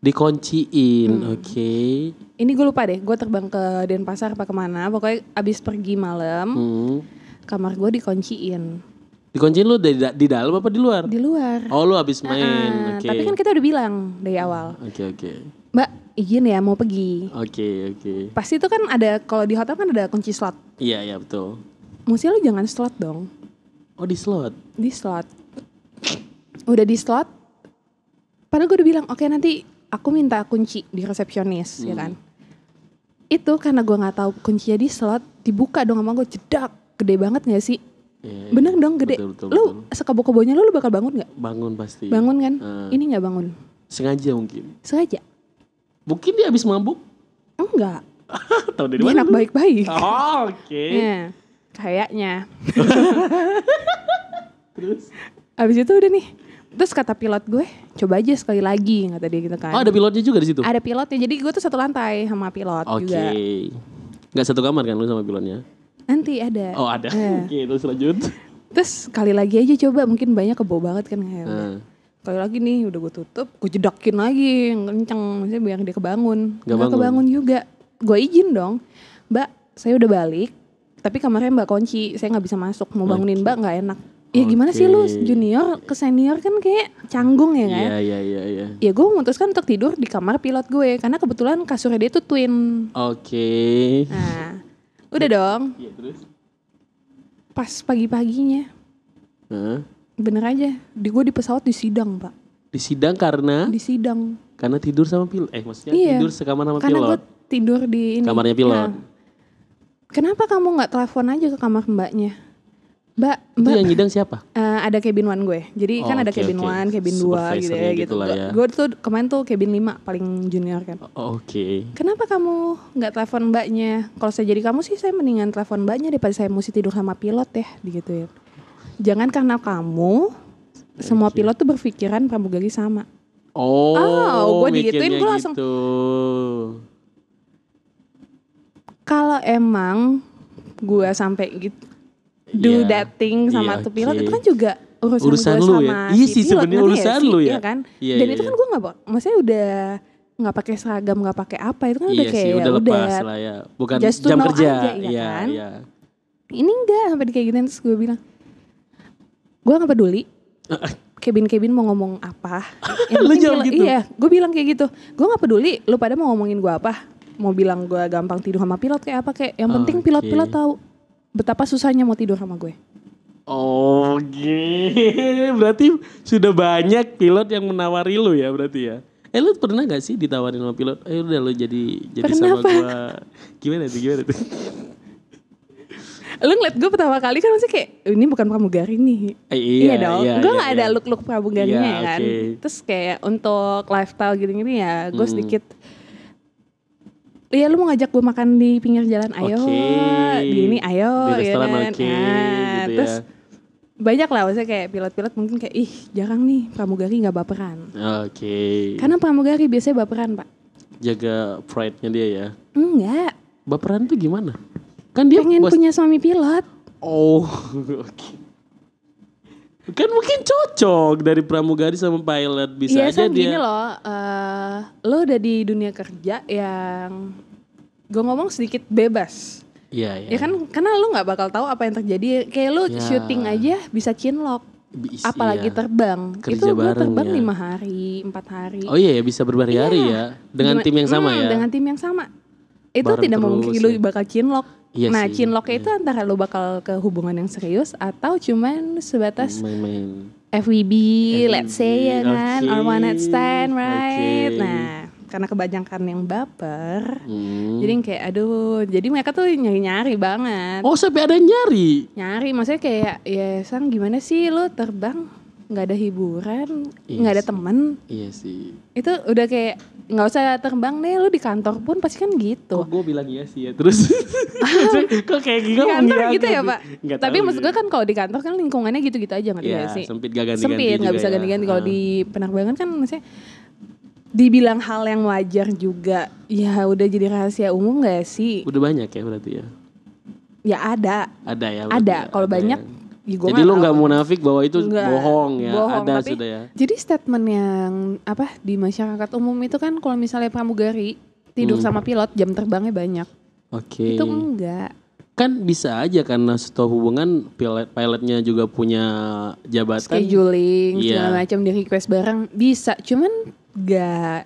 Dikunciin, hmm. oke. Okay. Ini gue lupa deh, gua terbang ke Denpasar apa kemana. Pokoknya abis pergi malam, hmm. kamar gue dikunciin. Dikunciin lu di, di dalam apa di luar? Di luar. Oh lu habis main. Uh, ah, ah. okay. Tapi kan kita udah bilang dari awal. Oke okay, oke. Okay. Mbak izin ya mau pergi. Oke okay, oke. Okay. Pasti itu kan ada kalau di hotel kan ada kunci slot. Iya yeah, iya yeah, betul. Mesti lu jangan slot dong. Oh di slot. Di slot. Udah di slot. Padahal gue udah bilang oke okay, nanti aku minta kunci di resepsionis ya hmm. ya kan. Itu karena gue nggak tahu kuncinya di slot dibuka dong sama gue jedak gede banget gak sih? Yeah, Bener dong gede. Betul, betul, lu sekebo-kebonya lu, lu bakal bangun nggak? Bangun pasti. Bangun kan? Uh, eh, Ini nggak bangun. Sengaja mungkin. Sengaja. Mungkin dia habis mabuk? Enggak. <laughs> Tahu dari dia mana? baik-baik. <laughs> Oh, oke. Okay. Iya, yeah. Kayaknya. <laughs> Terus? Abis itu udah nih. Terus kata pilot gue, coba aja sekali lagi kata tadi gitu kan. Oh, ada pilotnya juga di situ? Ada pilotnya. Jadi gue tuh satu lantai sama pilot okay. juga. Oke. Gak satu kamar kan lu sama pilotnya? Nanti ada. Oh ada. Ya. Oke terus lanjut. Terus kali lagi aja coba mungkin banyak kebo banget kan kayak. Hmm. Nah. Kali lagi nih udah gue tutup, gue jedakin lagi kenceng, maksudnya biar dia kebangun. Gak, bangun. kebangun juga. Gue izin dong, Mbak, saya udah balik, tapi kamarnya Mbak kunci, saya gak bisa masuk, mau bangunin okay. Mbak gak enak. Ya gimana sih lu junior ke senior kan kayak canggung ya kan? Iya iya iya. Ya, ya gue memutuskan untuk tidur di kamar pilot gue karena kebetulan kasurnya dia tuh twin. Oke. Okay. Nah Udah iya, dong. Iya terus. Pas pagi-paginya. Huh? Bener aja. Di gue di pesawat di sidang pak. Di sidang karena? Di sidang. Karena tidur sama pil Eh maksudnya iya. tidur sekamar sama karena pilot. Karena gue tidur di ini. Kamarnya pilot. Nah, kenapa kamu nggak telepon aja ke kamar mbaknya? Mbak, Mbak. yang ngidang siapa? Uh, ada cabin one gue. Jadi oh, kan ada okay, cabin okay. one, cabin dua gitu ya gitu. ya. Gue tuh kemarin tuh cabin lima paling junior kan. Oh, Oke. Okay. Kenapa kamu nggak telepon mbaknya? Kalau saya jadi kamu sih saya mendingan telepon mbaknya daripada saya mesti tidur sama pilot ya gitu ya. Jangan karena kamu okay. semua pilot tuh berpikiran pramugari sama. Oh, oh gue digituin gue gitu. langsung. Gitu. Kalau emang gue sampai gitu do yeah. that thing sama yeah, tuh pilot itu kan juga urusan, urusan gue sama ya? Iya sih sebenarnya urusan ya, lu ya. kan? Yeah, Dan yeah, itu kan gue nggak, maksudnya udah nggak pakai seragam nggak pakai apa itu kan udah iya kayak sih, udah lepas udah, lah ya bukan jam kerja aja, ya kan yeah. ini enggak sampai kayak gitu terus gue bilang gue nggak peduli Kevin Kevin mau ngomong apa <laughs> lu jawab gitu iya gue bilang kayak gitu gue nggak peduli lu pada mau ngomongin gue apa mau bilang gue gampang tidur sama pilot kayak apa kayak yang penting pilot-pilot okay. tahu betapa susahnya mau tidur sama gue. Oh, gini. <laughs> berarti sudah banyak pilot yang menawari lu ya berarti ya. Eh lu pernah gak sih ditawarin sama pilot? Eh udah lu jadi jadi pernah sama apa? Gimana tuh? Gimana tuh? <laughs> lu ngeliat gue pertama kali kan masih kayak ini bukan pramugari nih. Eh, iya, iya dong. Iya, gue iya, gak iya. ada look-look pramugarinya iya, kan. Okay. Terus kayak untuk lifestyle gitu gini ya gue hmm. sedikit Iya lu mau ngajak gue makan di pinggir jalan ayo okay. di ini ayo di ya restoran ya, oke okay, nah, gitu terus ya. banyak lah maksudnya kayak pilot-pilot mungkin kayak ih jarang nih pramugari gak baperan oke okay. karena pramugari biasanya baperan pak jaga pride-nya dia ya enggak baperan tuh gimana kan dia pengen punya suami pilot oh <laughs> oke okay. Kan mungkin cocok dari pramugari sama pilot bisa ya, aja dia. Iya, loh. Uh, lo udah di dunia kerja yang gue ngomong sedikit bebas. Iya, iya. Ya kan karena lo nggak bakal tahu apa yang terjadi. Kayak lo ya. syuting aja bisa cinlok. Bis, apalagi iya. terbang Kerja itu gue terbang iya. lima ya. hari empat hari oh iya ya bisa berbari hari iya. ya dengan Dima, tim yang sama hmm, ya dengan tim yang sama itu bareng tidak mungkin lu ya. bakal cinlok Iya nah, chinlock iya. itu antara lo bakal ke hubungan yang serius atau cuman sebatas main-main FWB, let's say ya kan, or one night stand, right? Okay. Nah, karena kebanyakan yang baper, hmm. jadi kayak aduh, jadi mereka tuh nyari-nyari banget. Oh, sampai ada yang nyari? Nyari, maksudnya kayak ya sang gimana sih lo terbang nggak ada hiburan, iya nggak iya ada temen. Iya sih. Itu udah kayak nggak usah terbang deh, lu di kantor pun pasti kan gitu. Kok gue bilang iya sih ya terus. <laughs> Kok kayak gini? kantor gitu ya gitu? pak. Gak Tapi tahu maksud ya. gue kan kalau di kantor kan lingkungannya gitu-gitu aja iya, nggak yeah, sih. Sempit gak ganti Sempit nggak bisa ya. ganti-ganti. Ya. Kalau di penerbangan kan maksudnya dibilang hal yang wajar juga. Ya udah jadi rahasia umum gak sih? Udah banyak ya berarti ya. Ya ada. Ada ya. Ada. Ya, kalau banyak Ya jadi lo nggak munafik bahwa itu enggak, bohong ya, bohong, ada tapi, sudah ya. Jadi statement yang apa di masyarakat umum itu kan kalau misalnya pramugari tidur hmm. sama pilot jam terbangnya banyak. Oke. Okay. Itu enggak. Kan bisa aja karena setahu hubungan pilot pilotnya juga punya jabatan. Scheduling yeah. segala iya. macam di request bareng bisa, cuman enggak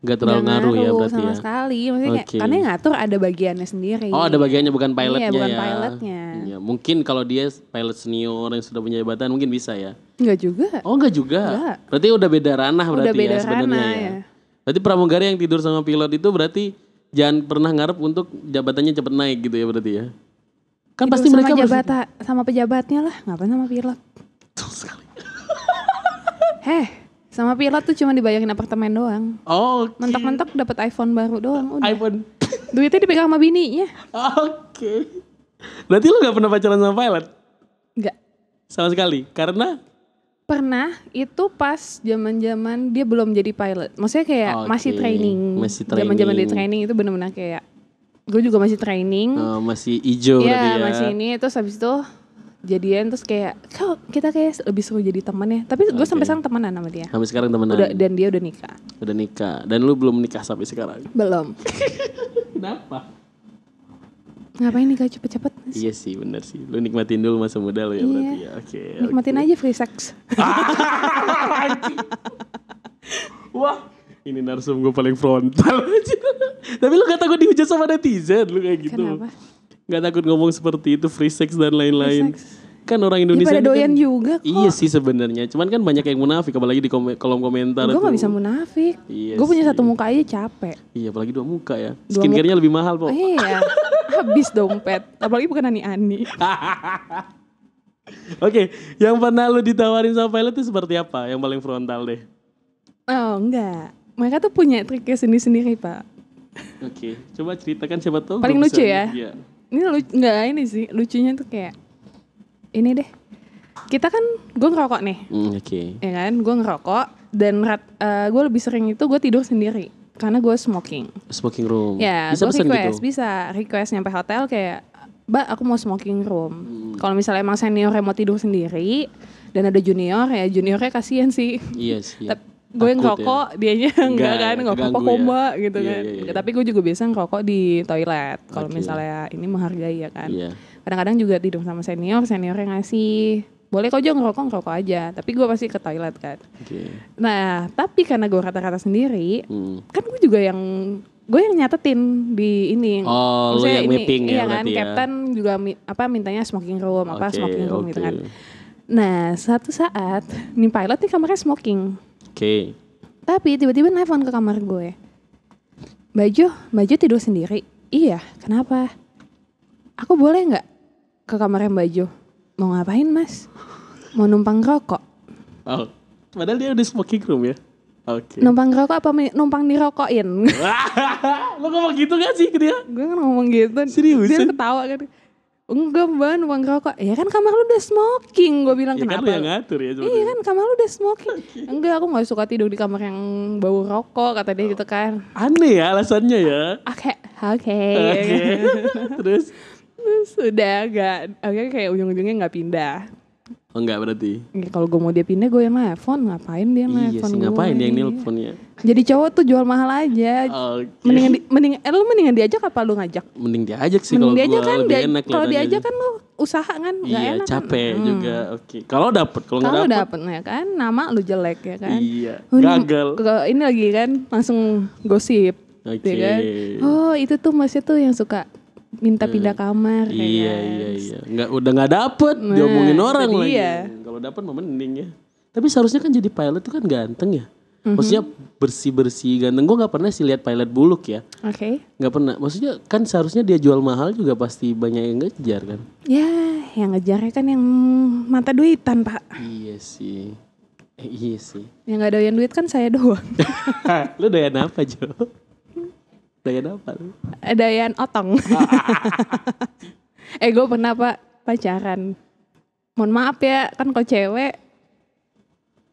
Gak terlalu gak ngaruh, ngaruh ya berarti sama ya. sekali. Maksudnya okay. kayak, karena yang ngatur ada bagiannya sendiri. Oh ada bagiannya bukan iya, pilotnya iya, bukan ya. pilotnya. Iya, mungkin kalau dia pilot senior yang sudah punya jabatan mungkin bisa ya. Enggak juga. Oh enggak juga. gak. Berarti udah beda ranah berarti udah ya beda ya sebenarnya ya. ya. Berarti pramugari yang tidur sama pilot itu berarti jangan pernah ngarep untuk jabatannya cepat naik gitu ya berarti ya. Kan tidur pasti sama mereka jabatan sama pejabatnya lah, ngapain sama pilot. <laughs> Tuh sekali. Heh. Sama pilot tuh cuma dibayarin apartemen doang. Oh, okay. Mentok-mentok dapat iPhone baru doang. Udah. iPhone. <laughs> Duitnya dipegang sama bininya. Oke. Okay. Berarti lu gak pernah pacaran sama pilot? Gak. Sama sekali? Karena? Pernah, itu pas zaman jaman dia belum jadi pilot. Maksudnya kayak okay. masih training. Masih training. zaman jaman dia training itu bener-bener kayak... Gue juga masih training. Uh, masih hijau. ya, ya. masih ini. Terus habis itu jadian terus kayak kok kita kayak lebih seru jadi temen ya tapi gue okay. sampai sekarang temenan sama dia sampai sekarang temenan udah, dan dia udah nikah udah nikah dan lu belum nikah sampai sekarang belum <laughs> kenapa ngapain nikah cepet-cepet iya sih bener sih lu nikmatin dulu masa muda lo ya iya. berarti ya oke okay, nikmatin okay. aja free sex <laughs> wah ini narsum gue paling frontal <laughs> tapi lu kata gue dihujat sama netizen lu kayak gitu kenapa nggak takut ngomong seperti itu free sex dan lain-lain kan orang Indonesia ya, doyan kan, juga kok. Iya sih sebenarnya. Cuman kan banyak yang munafik apalagi di kom kolom komentar. Gue gak bisa munafik. Iya gue punya satu muka aja capek. Iya apalagi dua muka ya. Skincarenya lebih mahal kok. Iya. <laughs> Habis dompet. Apalagi bukan ani-ani. <laughs> Oke, okay, yang pernah lo ditawarin sama pilot itu seperti apa? Yang paling frontal deh. Oh enggak, mereka tuh punya triknya sendiri-sendiri pak. Oke, okay. coba ceritakan siapa tuh Paling lucu ya. Iya ini lucu nggak ini sih lucunya tuh kayak ini deh kita kan gue ngerokok nih mm, oke okay. ya kan gue ngerokok dan rat, uh, eh, gue lebih sering itu gue tidur sendiri karena gue smoking smoking room ya bisa gue gitu? request gitu? bisa request nyampe hotel kayak mbak aku mau smoking room mm. kalau misalnya emang senior mau tidur sendiri dan ada junior ya juniornya kasihan sih yes, iya yeah. Iya gue ya. ngerokok ya? dianya <laughs> enggak, enggak kan ya, ngerokok koma ya. gitu yeah, kan yeah, yeah, tapi gue juga biasa ngerokok di toilet kalau okay. misalnya ini menghargai ya kan iya. kadang-kadang juga tidur sama senior senior yang ngasih boleh kok juga ngerokok ngerokok aja tapi gue pasti ke toilet kan okay. nah tapi karena gue kata-kata sendiri hmm. kan gue juga yang gue yang nyatetin di ini oh Maksudnya yang ini, whipping ya iya kan, ya kan ya. juga apa mintanya smoking room apa okay, smoking room okay. gitu kan nah satu saat nih pilot nih kamarnya smoking okay. tapi tiba-tiba nelfon ke kamar gue baju baju tidur sendiri iya kenapa aku boleh nggak ke kamar yang baju mau ngapain mas mau numpang rokok oh padahal dia udah smoking room ya Okay. Numpang rokok apa numpang dirokokin? Lo <laughs> ngomong gitu gak sih ke dia? Gue kan ngomong gitu. Serius? Dia ketawa kan enggak ban uang rokok ya kan kamar lu udah smoking gue bilang ya kenapa kan lu yang ngatur ya iya kan kamar lu udah smoking <laughs> okay. enggak aku nggak suka tidur di kamar yang bau rokok kata dia gitu kan aneh ya alasannya ya oke oke <laughs> terus sudah udah oke okay, kayak ujung-ujungnya nggak pindah Oh enggak berarti? Iya, kalau gue mau dia pindah gue yang nelfon, ngapain dia nelfon Iya sih, ngapain dia yang nelfonnya? Jadi cowok tuh jual mahal aja. Okay. Mendingan di, mending eh, lu mendingan diajak apa lu ngajak? Mending diajak sih mending kalau diajak kan kalau diajak gitu. kan lu usaha kan nggak iya, enak. Kan? capek kan? juga. Hmm. Oke. Okay. Kalau dapet, kalau nggak dapet. dapet ya kan nama lu jelek ya kan. Iya. Gagal. Ini lagi kan langsung gosip. Ya Oke. Okay. kan? Oh, itu tuh masih tuh yang suka minta hmm. pindah kamar ya Iya, kan? iya, iya. Nggak udah nggak dapet nah, diomongin orang lagi. Iya. Kalau dapet mah mending ya. Tapi seharusnya kan jadi pilot tuh kan ganteng ya hmm Maksudnya bersih-bersih ganteng. Gue nggak pernah sih lihat pilot buluk ya. Oke. Okay. Gak pernah. Maksudnya kan seharusnya dia jual mahal juga pasti banyak yang ngejar kan. Ya, yang ngejar kan yang mata duitan pak. Iya sih. Eh, iya sih. Yang nggak doyan duit kan saya doang. <laughs> lu doyan apa Jo? Doyan apa lu? Eh, doyan otong. <laughs> eh gue pernah pak pacaran. Mohon maaf ya kan kok cewek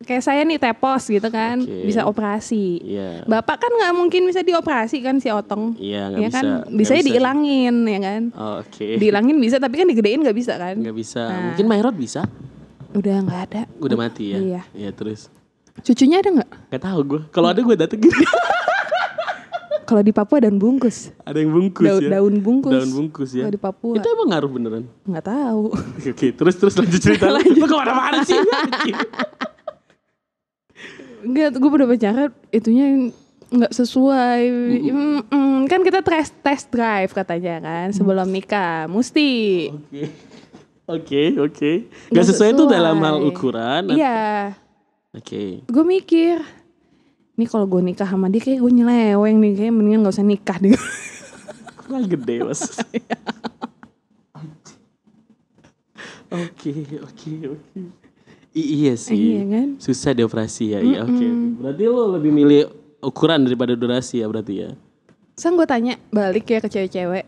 kayak saya nih tepos gitu kan okay. bisa operasi. Yeah. Bapak kan nggak mungkin bisa dioperasi kan si otong. Iya yeah, bisa. kan bisa, ya bisa. diilangin ya kan. Oke. Okay. Diilangin bisa tapi kan digedein nggak bisa kan? Nggak bisa. Nah, mungkin Mayrod bisa. Udah nggak ada. Udah mati ya. Iya. Iya terus. Cucunya ada nggak? Gak tahu gue. Kalau ada gue dateng gitu. <laughs> Kalau di Papua daun bungkus. Ada yang bungkus daun, ya. Daun bungkus. Daun bungkus ya. Kalau di Papua. Itu emang ngaruh beneran? Nggak tahu. Oke, terus terus lanjut cerita. <laughs> lagi. Lu kemana-mana sih? <laughs> enggak gue udah pacaran itunya nggak sesuai mm -mm. Mm kan kita test test drive katanya kan sebelum nikah mesti oke oke oke nggak sesuai itu dalam hal ukuran iya oke okay. gue mikir ini kalau gue nikah sama dia kayak gue nyeleweng nih kayak mendingan gak usah nikah deh <laughs> kurang gede mas <laughs> oke oke oke I iya eh, sih. Iya kan? Susah dioperasi ya. Mm -mm. Iya, oke. Okay. Berarti lo lebih milih ukuran daripada durasi ya berarti ya. Sang gue tanya balik ya ke cewek-cewek.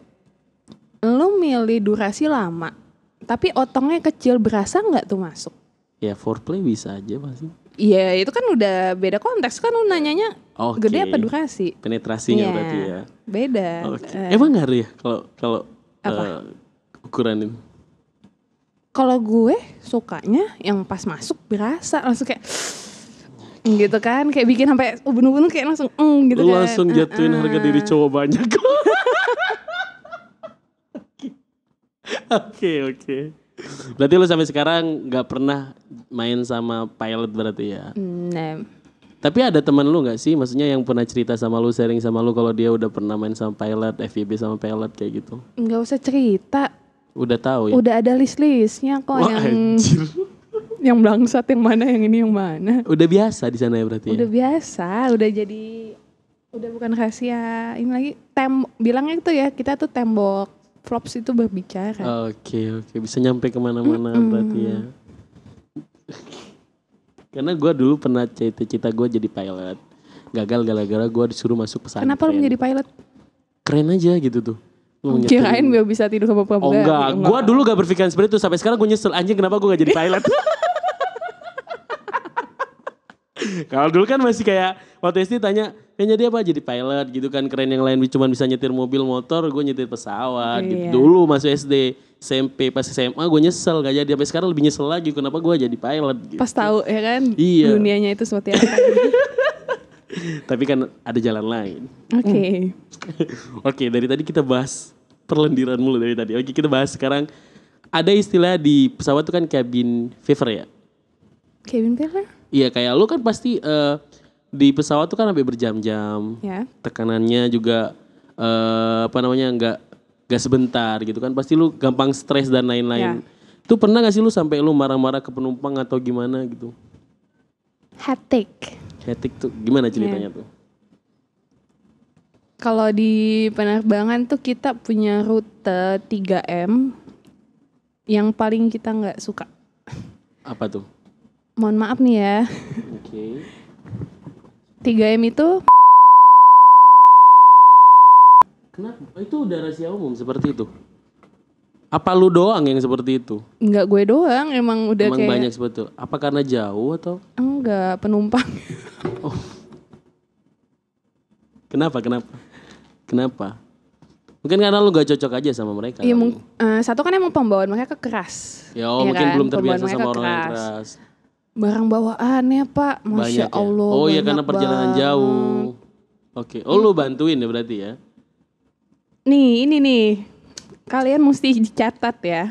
Lo milih durasi lama, tapi otongnya kecil berasa nggak tuh masuk? Ya foreplay bisa aja masih. Iya itu kan udah beda konteks kan lo nanyanya okay. gede apa durasi? Penetrasinya ya, berarti ya. Beda. Okay. Uh, eh. Emang ngaruh ya kalau kalau uh, ukuran ini? kalau gue sukanya yang pas masuk berasa langsung kayak mm, gitu kan kayak bikin sampai ubun-ubun kayak langsung mm, gitu kan langsung jatuhin uh -uh. harga diri cowok banyak <laughs> oke oke berarti lo sampai sekarang nggak pernah main sama pilot berarti ya nah. tapi ada teman lu nggak sih maksudnya yang pernah cerita sama lu sharing sama lu kalau dia udah pernah main sama pilot FIB sama pilot kayak gitu nggak usah cerita Udah tahu ya? Udah ada list-listnya kok Wah, yang anjir. <laughs> yang bangsat yang mana yang ini yang mana. Udah biasa di sana ya berarti. Ya? Udah ya? biasa, udah jadi udah bukan rahasia ini lagi tem bilangnya itu ya kita tuh tembok flops itu berbicara. Oke okay, oke okay. bisa nyampe kemana-mana mm -mm. berarti ya. Karena gue dulu pernah cita-cita gue jadi pilot. Gagal gara-gara gue disuruh masuk pesantren. Kenapa lu menjadi pilot? Keren aja gitu tuh. Lu Kirain gue bisa tidur sama pramugara. Oh enggak, gue dulu gak berpikiran seperti itu. Sampai sekarang gue nyesel anjing kenapa gue gak jadi pilot. <laughs> Kalau dulu kan masih kayak waktu SD tanya, Ya jadi apa? Jadi pilot gitu kan keren yang lain cuma bisa nyetir mobil motor, gue nyetir pesawat gitu. Iya. Dulu masuk SD, SMP pas SMA gue nyesel gak jadi sampai sekarang lebih nyesel lagi kenapa gue jadi pilot gitu. Pas tahu ya kan iya. dunianya itu seperti apa. <laughs> Tapi kan ada jalan lain. Oke. Okay. Hmm. <laughs> Oke, okay, dari tadi kita bahas perlendiran mulu dari tadi. Oke, okay, kita bahas sekarang ada istilah di pesawat tuh kan cabin fever ya. Cabin fever? Iya, kayak lu kan pasti uh, di pesawat tuh kan sampai berjam-jam. Yeah. Tekanannya juga uh, apa namanya Enggak nggak sebentar gitu kan. Pasti lu gampang stres dan lain-lain. Yeah. Tuh pernah gak sih lu sampai lu marah-marah ke penumpang atau gimana gitu? Hectic. Hetik tuh gimana iya. ceritanya yeah. tuh? Kalau di penerbangan tuh kita punya rute 3M yang paling kita nggak suka. Apa tuh? Mohon maaf nih ya. Oke. Okay. 3M itu Kenapa? Itu udah rahasia umum seperti itu. Apa lu doang yang seperti itu? Enggak gue doang, emang udah emang kayak... banyak seperti itu. Apa karena jauh atau? Enggak, penumpang. <laughs> oh. Kenapa, kenapa? Kenapa? Mungkin karena lu gak cocok aja sama mereka. Iya, uh, satu kan emang pembawaan mereka kekeras Ya, oh, ya mungkin kan? belum terbiasa sama orang keras. yang keras. Barang bawaannya pak, Masya banyak ya? Allah. Oh iya karena perjalanan banget. jauh. Oke, okay. oh lu bantuin ya berarti ya? Nih, ini nih kalian mesti <laughs> dicatat ya.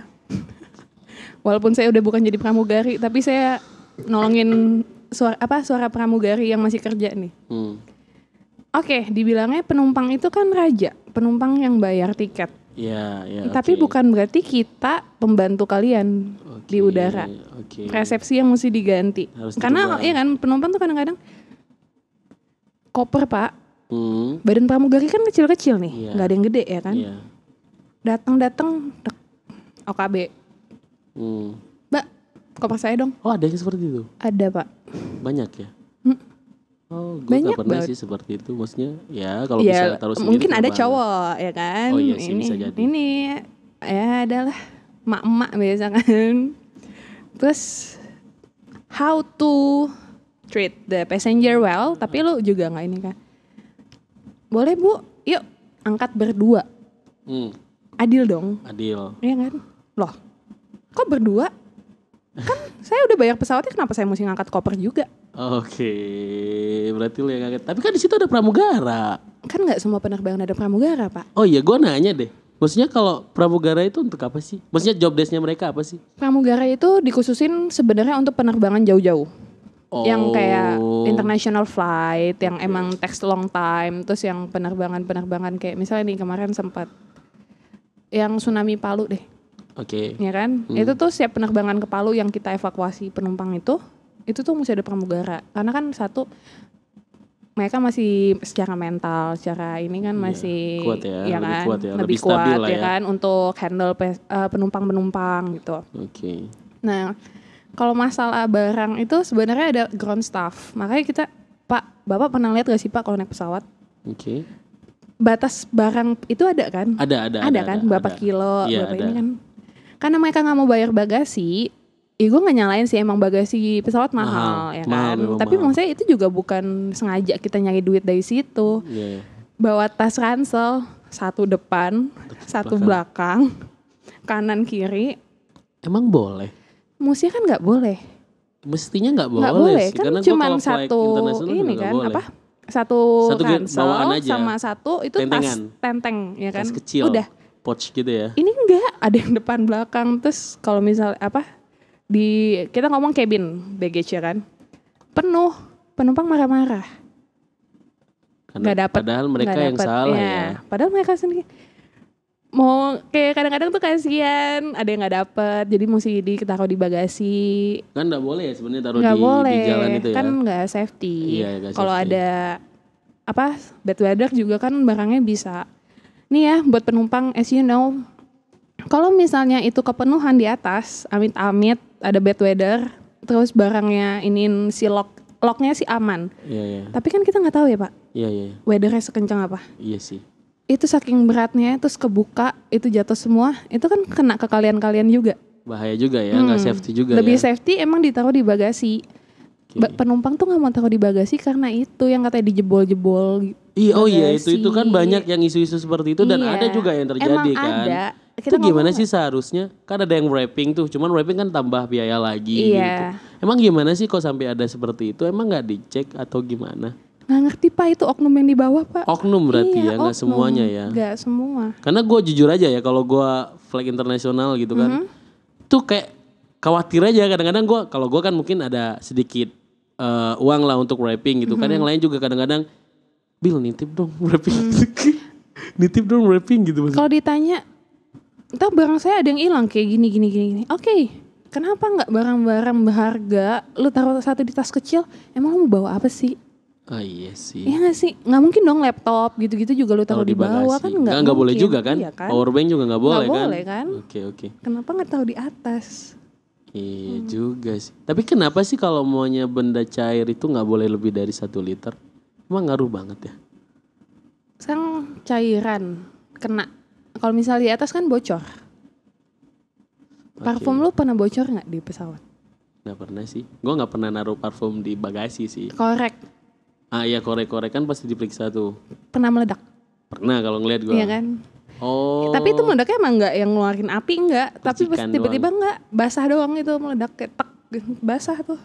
Walaupun saya udah bukan jadi pramugari, tapi saya nolongin suara apa suara pramugari yang masih kerja nih. Hmm. Oke, okay, dibilangnya penumpang itu kan raja, penumpang yang bayar tiket. Ya, ya, Tapi okay. bukan berarti kita pembantu kalian okay, di udara. Okay. Resepsi yang mesti diganti. Harus Karena iya kan penumpang tuh kadang-kadang koper pak, hmm. badan pramugari kan kecil-kecil nih, iya. nggak yeah. ada yang gede ya kan. Yeah datang-datang OKB. Hmm. Mbak, koper saya dong. Oh, ada yang seperti itu? Ada, Pak. Banyak ya? Hmm. Oh, gue Banyak gak pernah banget. sih seperti itu. Maksudnya ya kalau ya, bisa taruh sendiri. Mungkin ada cowok ya kan. Oh iya sih ini, bisa jadi. Ini ya adalah mak-mak biasa kan. Terus how to treat the passenger well, tapi lu juga nggak ini kan. Boleh Bu, yuk angkat berdua. Hmm adil dong adil iya kan loh kok berdua kan <laughs> saya udah bayar pesawatnya kenapa saya mesti ngangkat koper juga Oke, berarti lu yang ngangkat. Tapi kan di situ ada pramugara. Kan nggak semua penerbangan ada pramugara, Pak. Oh iya, gue nanya deh. Maksudnya kalau pramugara itu untuk apa sih? Maksudnya job desknya mereka apa sih? Pramugara itu dikhususin sebenarnya untuk penerbangan jauh-jauh. Oh. Yang kayak oh. international flight, yang okay. emang text long time, terus yang penerbangan-penerbangan kayak misalnya nih kemarin sempat yang tsunami Palu deh. Oke. Okay. Ya kan? Hmm. Itu tuh siap penerbangan ke Palu yang kita evakuasi penumpang itu, itu tuh mesti ada pramugara. Karena kan satu mereka masih secara mental, secara ini kan iya, masih kuat ya, ya lebih kan, kuat ya, lebih, lebih kuat ya, ya kan untuk handle eh, penumpang-penumpang gitu. Oke. Okay. Nah, kalau masalah barang itu sebenarnya ada ground staff. Makanya kita, Pak, Bapak pernah lihat gak sih Pak kalau naik pesawat? Oke. Okay batas barang itu ada kan? Ada ada. Ada, ada kan ada, berapa ada. kilo ya, berapa ada. ini kan? Karena mereka nggak mau bayar bagasi, iya gue nggak nyalain sih emang bagasi pesawat mahal, mahal ya kan. Mahal, Tapi mahal. maksudnya itu juga bukan sengaja kita nyari duit dari situ. Yeah. Iya. Bawa tas ransel satu depan, satu belakang. belakang, kanan kiri. Emang boleh? Maksudnya kan nggak boleh. Mestinya nggak boleh. Gak boleh sih. kan Karena cuma satu ini kan boleh. apa? satu, satu ransel sama satu itu Tentengan. tas tenteng ya kan. Tas kecil. Udah. Pouch gitu ya. Ini enggak, ada yang depan belakang terus kalau misal apa di kita ngomong cabin baggage ya kan. Penuh, penumpang marah-marah. nggak -marah. dapat padahal mereka gak dapet, yang salah ya. ya. Padahal mereka sendiri mau kayak kadang-kadang tuh kasihan ada yang nggak dapet jadi mesti kita di bagasi kan nggak boleh ya sebenarnya taruh gak di, boleh. di jalan itu ya kan nggak safety iya, kalau ada apa bad weather juga kan barangnya bisa nih ya buat penumpang as you know kalau misalnya itu kepenuhan di atas amit-amit ada bad weather terus barangnya ini si lock locknya sih aman iya, iya. tapi kan kita nggak tahu ya pak iya, iya. iya. weathernya sekencang apa iya sih itu saking beratnya terus kebuka itu jatuh semua itu kan kena ke kalian-kalian juga bahaya juga ya nggak hmm. safety juga lebih ya. safety emang ditaruh di bagasi okay. penumpang tuh nggak mau taruh di bagasi karena itu yang katanya dijebol-jebol Iya, oh iya itu itu kan banyak yang isu-isu seperti itu dan iya. ada juga yang terjadi emang kan ada. Kita itu gimana sih seharusnya kan ada yang wrapping tuh cuman wrapping kan tambah biaya lagi iya. gitu emang gimana sih kok sampai ada seperti itu emang nggak dicek atau gimana nggak ngerti pak itu oknum yang di bawah pak oknum berarti iya, ya nggak semuanya ya nggak semua karena gue jujur aja ya kalau gue flag internasional gitu kan mm-hmm. tuh kayak khawatir aja kadang-kadang gue kalau gue kan mungkin ada sedikit uh, uang lah untuk wrapping gitu mm-hmm. kan mhm. yang lain juga kadang-kadang bil nitip dong <laughs> wrapping mm-hmm. <laughs> nitip dong wrapping gitu kalau ditanya entah barang saya ada yang hilang kayak gini gini gini gini oke okay kenapa nggak barang-barang berharga lu taruh satu di tas kecil emang lu mau bawa apa sih Oh iya sih. Iya gak sih? Gak mungkin dong laptop gitu-gitu juga lu taruh di bawah kan gak, gak, boleh juga kan? Iya kan? Power juga gak boleh gak kan? boleh kan? Oke okay, oke. Okay. Kenapa gak taruh di atas? Iya hmm. juga sih. Tapi kenapa sih kalau maunya benda cair itu gak boleh lebih dari satu liter? Emang ngaruh banget ya? Sekarang cairan kena. Kalau misalnya di atas kan bocor. Okay. Parfum lu pernah bocor gak di pesawat? Gak pernah sih. Gue gak pernah naruh parfum di bagasi sih. Correct Ah iya korek-korek kan pasti diperiksa tuh. Pernah meledak? Pernah kalau ngeliat gue. Iya kan. Oh. Tapi itu meledaknya emang nggak yang ngeluarin api nggak, tapi pas tiba-tiba nggak basah doang itu meledak kayak tek basah tuh.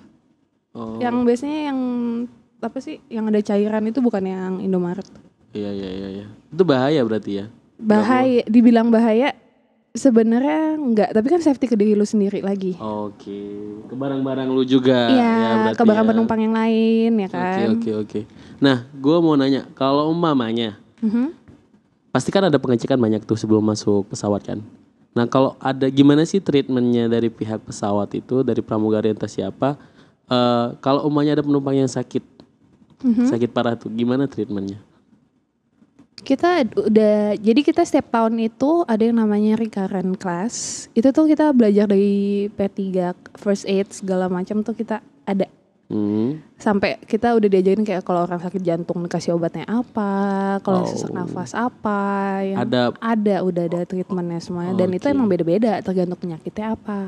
Oh. Yang biasanya yang apa sih yang ada cairan itu bukan yang Indomaret. Iya iya iya iya. Itu bahaya berarti ya. Bahaya dibilang bahaya sebenarnya enggak, tapi kan safety ke diri lu sendiri lagi. Oke, okay. ke barang-barang lu juga. Iya, ya, ke barang ya. penumpang yang lain ya kan. Oke, okay, oke, okay, oke. Okay. Nah, gua mau nanya, kalau umpamanya mm -hmm. pasti kan ada pengecekan banyak tuh sebelum masuk pesawat kan. Nah, kalau ada gimana sih treatmentnya dari pihak pesawat itu, dari pramugari entah siapa? Uh, kalau umpamanya ada penumpang yang sakit, mm -hmm. sakit parah tuh, gimana treatmentnya? kita udah jadi kita setiap tahun itu ada yang namanya recurrent class itu tuh kita belajar dari P3 first aid segala macam tuh kita ada hmm. sampai kita udah diajarin kayak kalau orang sakit jantung dikasih obatnya apa kalau oh. sesak nafas apa yang ada ada udah ada treatmentnya semuanya oh, dan okay. itu emang beda-beda tergantung penyakitnya apa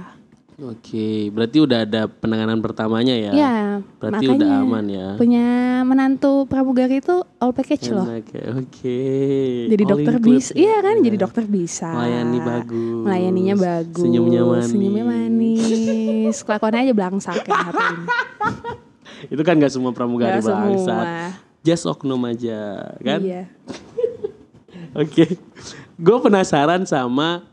Oke, berarti udah ada penanganan pertamanya ya? Iya. Berarti makanya udah aman ya. Punya menantu pramugari itu all package Enak, loh. Ya, oke. Okay. Jadi all dokter bisa, iya kan? Ya. Jadi dokter bisa. Melayani bagus. Melayaninya bagus. Senyumnya manis. Senyumnya manis. Kelakuannya aja belangsak kan? <laughs> Itu kan gak semua pramugari gak bangsa. Semua. Just oknum aja, kan? Iya. <laughs> Oke. okay. Gue penasaran sama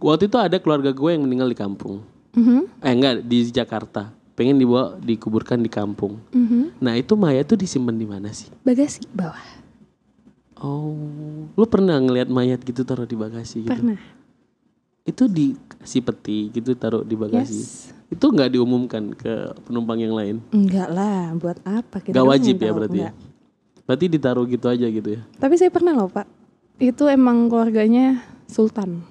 waktu itu ada keluarga gue yang meninggal di kampung mm-hmm. eh enggak di Jakarta pengen dibawa dikuburkan di kampung mm-hmm. nah itu mayat tuh disimpan di mana sih bagasi bawah oh lu pernah ngelihat mayat gitu taruh di bagasi gitu pernah itu dikasih peti gitu taruh di bagasi yes. itu nggak diumumkan ke penumpang yang lain enggak lah buat apa kita nggak kan wajib ya berarti enggak. ya berarti ditaruh gitu aja gitu ya tapi saya pernah loh pak itu emang keluarganya sultan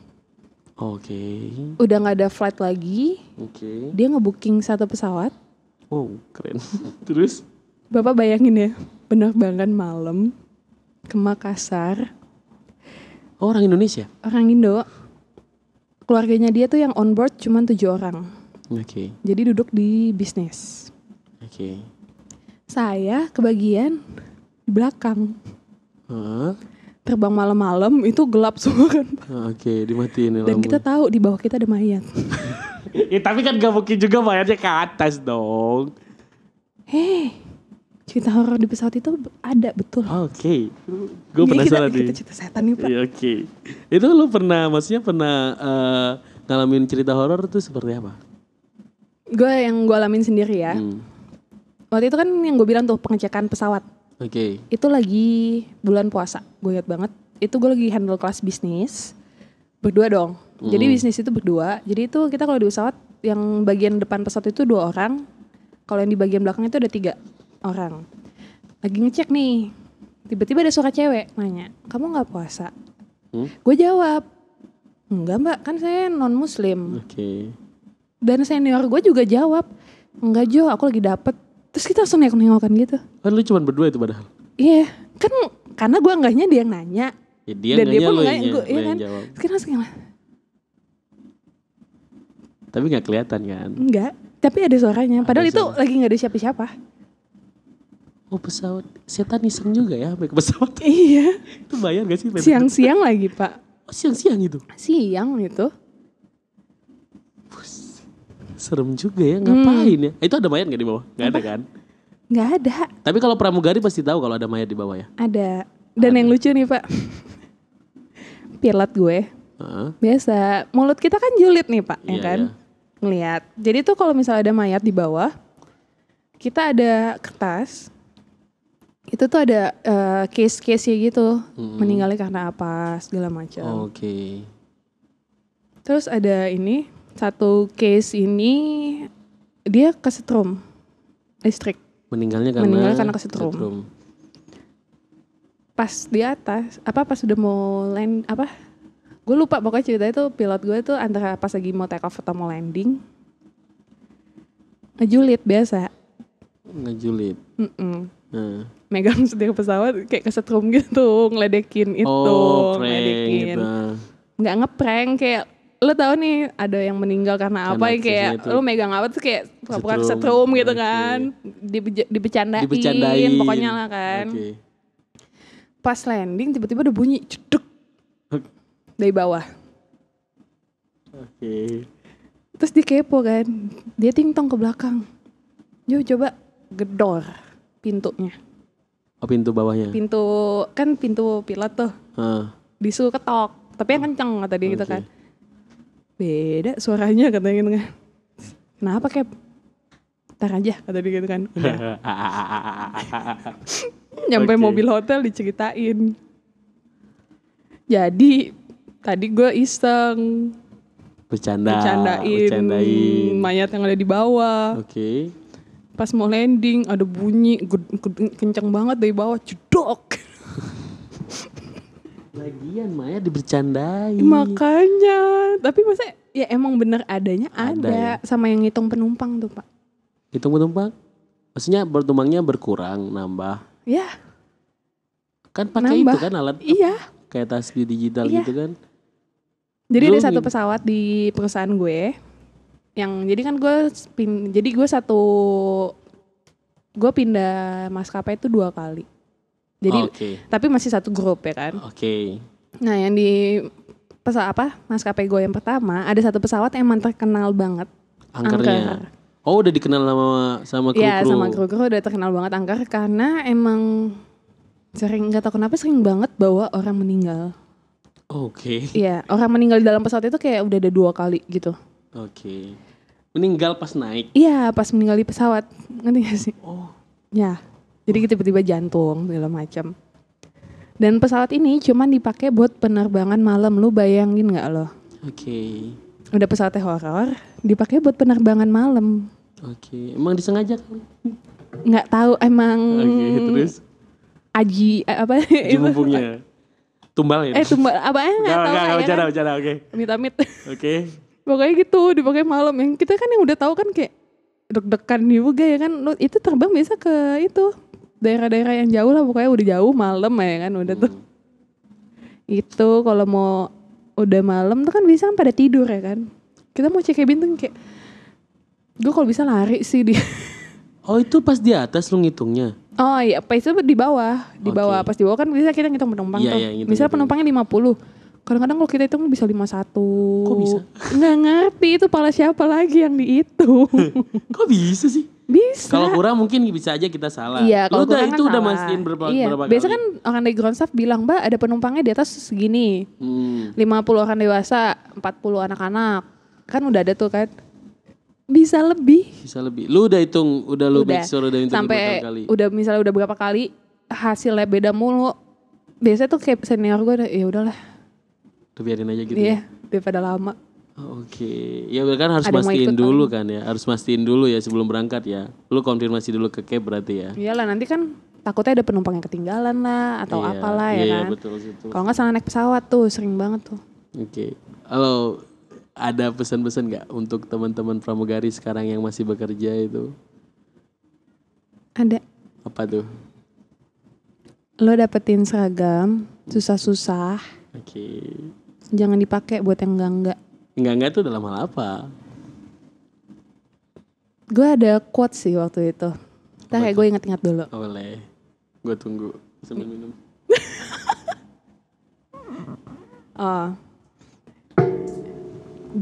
Oke. Okay. Udah nggak ada flight lagi. Oke. Okay. Dia ngebooking satu pesawat. Wow, keren. <laughs> Terus? Bapak bayangin ya, penerbangan malam ke Makassar. Oh, orang Indonesia? Orang Indo. Keluarganya dia tuh yang on board cuma tujuh orang. Oke. Okay. Jadi duduk di bisnis. Oke. Okay. Saya kebagian di belakang. Huh? terbang malam-malam itu gelap semua kan. Ah, oke, okay, dimatiin lampu. Dan kita tahu di bawah kita ada mayat. <laughs> ya, tapi kan gak mungkin juga mayatnya ke atas dong. Hei, cerita horor di pesawat itu ada betul. Ah, oke, okay. gue penasaran kita, nih. Kita cerita setan nih pak. Ya, Oke, okay. itu lo pernah, maksudnya pernah uh, ngalamin cerita horor itu seperti apa? Gue yang gue alamin sendiri ya. Hmm. Waktu itu kan yang gue bilang tuh pengecekan pesawat. Oke. Okay. Itu lagi bulan puasa, gue ingat banget. Itu gue lagi handle kelas bisnis berdua dong. Hmm. Jadi bisnis itu berdua. Jadi itu kita kalau di pesawat yang bagian depan pesawat itu dua orang, kalau yang di bagian belakang itu ada tiga orang. Lagi ngecek nih, tiba-tiba ada suara cewek nanya, kamu nggak puasa? Hmm? Gue jawab, enggak mbak, kan saya non muslim. Oke. Okay. Dan senior gue juga jawab, enggak Jo, aku lagi dapet Terus kita langsung nengok-nengokan gitu. kan lu cuma berdua itu padahal? Iya, yeah. kan karena gue enggaknya dia yang nanya. Ya, dia Dan dia pun enggak, gue, iya, iya kan. Jawab. Terus kita langsung tapi nggak kelihatan kan? Enggak, tapi ada suaranya. Padahal suara. itu lagi nggak ada siapa-siapa. Oh pesawat, setan iseng juga ya sampai ke pesawat. <laughs> Iya. itu bayar gak sih? Siang-siang lagi pak. Oh siang-siang itu? Siang itu. Bus. Serem juga ya, ngapain hmm. ya? Itu ada mayat gak di bawah? Gak ada kan? Gak ada. Tapi kalau pramugari pasti tahu kalau ada mayat di bawah ya? Ada. Dan ada. yang lucu nih pak, pilot gue. uh Biasa, mulut kita kan julid nih pak, yeah, ya iya, kan? Yeah. Ngeliat. Jadi tuh kalau misalnya ada mayat di bawah, kita ada kertas. Itu tuh ada uh, eh, case-case gitu, hmm. meninggalnya karena apa segala macam. Oke. Okay. Terus ada ini satu case ini dia kesetrum listrik. Meninggalnya karena meninggal karena kesetrum. kesetrum. Pas di atas, apa pas udah mau land apa? Gue lupa pokoknya cerita itu pilot gue tuh antara pas lagi mau take off atau mau landing. Ngejulit biasa. Ngejulit. Mm -mm. Nah. megang setir pesawat kayak kesetrum gitu ngeledekin itu oh, ngeledekin nah. nggak ngeprank kayak lo tau nih ada yang meninggal karena apa ya kayak lo megang apa tuh kayak bukan setrum gitu okay. kan Dibe dibecandain, dibecandain pokoknya lah kan okay. pas landing tiba-tiba ada bunyi ceduk dari bawah oke okay. terus dikepo kan dia tingtong ke belakang yuk coba gedor pintunya oh pintu bawahnya pintu kan pintu pilot tuh huh. disuruh ketok tapi yang kenceng tadi okay. gitu kan beda suaranya katanya gitu kan kenapa kep ntar aja kata dia gitu kan udah <laughs> nyampe okay. mobil hotel diceritain jadi tadi gue iseng bercanda bercandain, bercandain mayat yang ada di bawah oke okay. pas mau landing ada bunyi kenceng banget dari bawah cedok Lagian Maya dibercandain. Makanya, tapi masa ya emang bener adanya ada, ada ya? sama yang ngitung penumpang tuh pak. Hitung penumpang? Maksudnya penumpangnya berkurang, nambah? Iya. Kan pakai itu kan alat? Iya. Kayak tasbih digital iya. gitu kan? Jadi Belum ada satu pesawat di perusahaan gue yang jadi kan gue pin, jadi gue satu gue pindah maskapai itu dua kali jadi oh, okay. tapi masih satu grup ya kan. Oke. Okay. Nah, yang di pesawat apa? Maskapai gue yang pertama, ada satu pesawat yang emang terkenal banget. Angkernya. Angker. Oh, udah dikenal sama sama kru-kru. Iya, sama kru-kru udah terkenal banget angker karena emang sering nggak tahu kenapa sering banget bawa orang meninggal. Oke. Okay. Iya, orang meninggal di dalam pesawat itu kayak udah ada dua kali gitu. Oke. Okay. Meninggal pas naik. Iya, pas meninggal di pesawat. Ngerti gak sih? Oh. Ya. Jadi kita tiba-tiba jantung segala macam. Dan pesawat ini cuman dipakai buat penerbangan malam. Lu bayangin nggak lo? Oke. Okay. Udah pesawatnya horor, dipakai buat penerbangan malam. Oke, okay. emang disengaja kali? Nggak tahu, emang. Oke, okay, terus? Aji eh, apa? Aji Tumbal ya? Eh tumbal, apa ya? Nggak tahu. Nggak ya bercanda, kan. bercanda, oke. Amit-amit. Oke. Pokoknya gitu, dipakai malam. Yang kita kan yang udah tahu kan kayak deg-degan juga ya kan. Itu terbang biasa ke itu daerah-daerah yang jauh lah pokoknya udah jauh malam ya kan udah tuh hmm. itu kalau mau udah malam tuh kan bisa kan pada tidur ya kan kita mau cek bintang kayak gua kalau bisa lari sih di <laughs> oh itu pas di atas lu ngitungnya oh iya pas itu di bawah di bawah pas di bawah kan bisa kita ngitung penumpang yeah, tuh yeah, ngitung, misalnya penumpangnya lima puluh kadang-kadang kalau kita hitung bisa 51. Kok bisa? Nggak ngerti itu pala siapa lagi yang di itu. <laughs> Kok bisa sih? Bisa. Kalau kurang mungkin bisa aja kita salah. Iya, kalau udah itu kan salah. udah mastiin berapa iya. berapa Biasa kan orang dari ground staff bilang, "Mbak, ada penumpangnya di atas segini." Hmm. 50 orang dewasa, 40 anak-anak. Kan udah ada tuh kan. Bisa lebih. Bisa lebih. Lu udah hitung, udah lu udah. make udah hitung Sampai berapa kali. Udah misalnya udah berapa kali hasilnya beda mulu. Biasanya tuh kayak senior gue ya udahlah Tuh biarin aja gitu. Iya, ya. daripada lama. Oh, oke, okay. ya kan harus Ada mastiin dulu kan. ya, harus mastiin dulu ya sebelum berangkat ya. Lu konfirmasi dulu ke cab berarti ya. Iyalah nanti kan takutnya ada penumpang yang ketinggalan lah atau iya, apalah ya iya, iya kan. betul Kalau nggak salah naik pesawat tuh sering banget tuh. Oke, okay. halo ada pesan-pesan nggak -pesan untuk teman-teman pramugari sekarang yang masih bekerja itu? Ada. Apa tuh? Lo dapetin seragam susah-susah. Oke jangan dipakai buat yang enggak enggak enggak enggak itu dalam hal apa gue ada quote sih waktu itu tapi kayak gue inget-inget dulu oh, boleh gue tunggu sambil minum <laughs> oh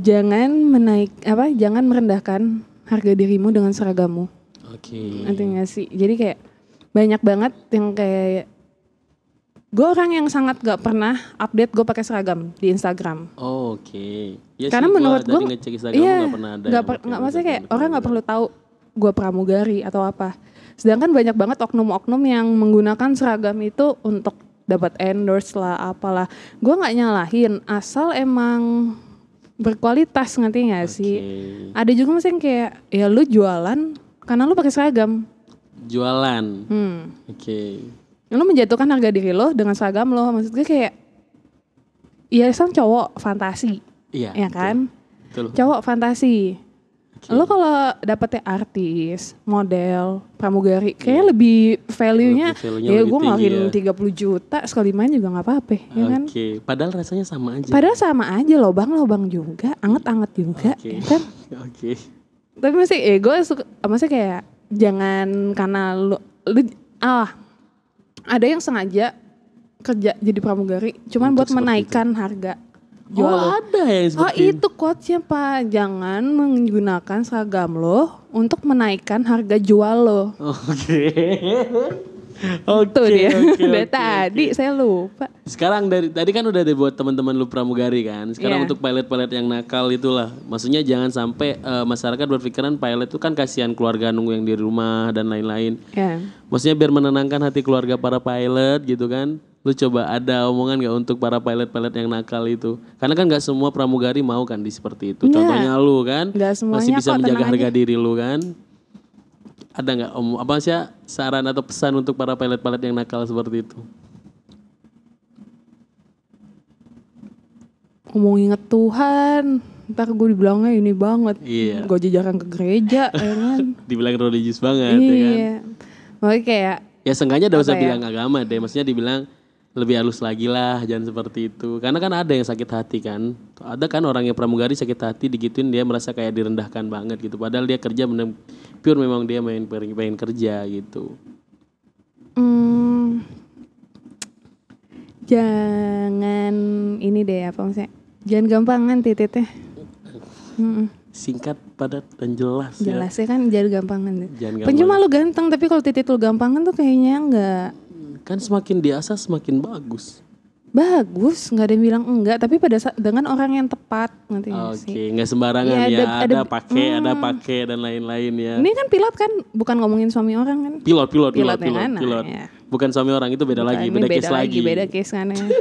jangan menaik apa jangan merendahkan harga dirimu dengan seragammu oke okay. nanti gak sih jadi kayak banyak banget yang kayak gue orang yang sangat gak pernah update gue pakai seragam di Instagram. Oh, Oke. Okay. Ya Karena sih, menurut gue iya, gak pernah ada. Gak, maksudnya kayak orang nggak perlu tahu gue pramugari atau apa. Sedangkan banyak banget oknum-oknum yang menggunakan seragam itu untuk dapat endorse lah apalah. Gue nggak nyalahin asal emang berkualitas ngerti gak okay. sih? Ada juga mesin kayak ya lu jualan karena lu pakai seragam. Jualan. Hmm. Oke. Okay lo menjatuhkan harga diri lo dengan seragam lo. Maksud gue kayak ya sang cowok fantasi. Iya. Ya kan? Betul. betul. Cowok fantasi. Okay. Lo kalau dapetnya artis, model, pramugari, iya. kayaknya yeah. lebih value-nya, value ya gue ngeluarin iya. tiga puluh juta sekali main juga nggak apa-apa, okay. ya kan? padahal rasanya sama aja. Padahal sama aja, lo bang lo bang juga, anget-anget juga, okay. ya kan? <laughs> okay. Tapi masih, ego eh, gue suka, masih kayak jangan karena lo lu ah ada yang sengaja kerja jadi pramugari cuman Untuk buat menaikkan itu. harga oh, jual oh, ada ya oh, seperti Oh, itu quotesnya Pak. Jangan menggunakan seragam lo untuk menaikkan harga jual lo. Oke. Okay. <laughs> Oke, okay, dia. Okay, <laughs> okay, tadi saya lupa. Sekarang dari tadi kan udah dibuat teman-teman lu pramugari kan. Sekarang yeah. untuk pilot-pilot yang nakal itulah. Maksudnya jangan sampai uh, masyarakat berpikiran pilot itu kan kasihan keluarga nunggu yang di rumah dan lain-lain. Yeah. Maksudnya biar menenangkan hati keluarga para pilot gitu kan. Lu coba ada omongan gak untuk para pilot-pilot yang nakal itu? Karena kan gak semua pramugari mau kan di seperti itu. Yeah. Contohnya lu kan gak masih bisa menjaga harga aja. diri lu kan ada nggak om apa sih ya, saran atau pesan untuk para pilot-pilot yang nakal seperti itu? Ngomong inget Tuhan, ntar gue dibilangnya ini banget. Iya. Gue aja jarang ke gereja, <laughs> ya kan? dibilang religius banget, iya. ya kan? oke iya. kayak. Ya sengaja udah usah ya? bilang agama deh, maksudnya dibilang lebih halus lagi lah jangan seperti itu karena kan ada yang sakit hati kan ada kan orang yang pramugari sakit hati digituin dia merasa kayak direndahkan banget gitu padahal dia kerja bener pure memang dia main pengen, pengen kerja gitu hmm, jangan ini deh apa maksudnya jangan gampangan titiknya hmm. singkat padat dan jelas jelas ya, kan jangan gampangan jangan gampang. cuma lu ganteng tapi kalau titik lu gampangan tuh kayaknya enggak kan semakin diasah semakin bagus bagus nggak ada yang bilang enggak tapi pada saat dengan orang yang tepat nanti oke okay, nggak sembarangan ya, ya. ada pakai ada pakai hmm. dan lain-lain ya ini kan pilot kan bukan ngomongin suami orang kan pilot pilot pilot pilot pilot, pilot. Ya. bukan suami orang itu beda bukan, lagi beda, beda case lagi beda case kan ya <laughs>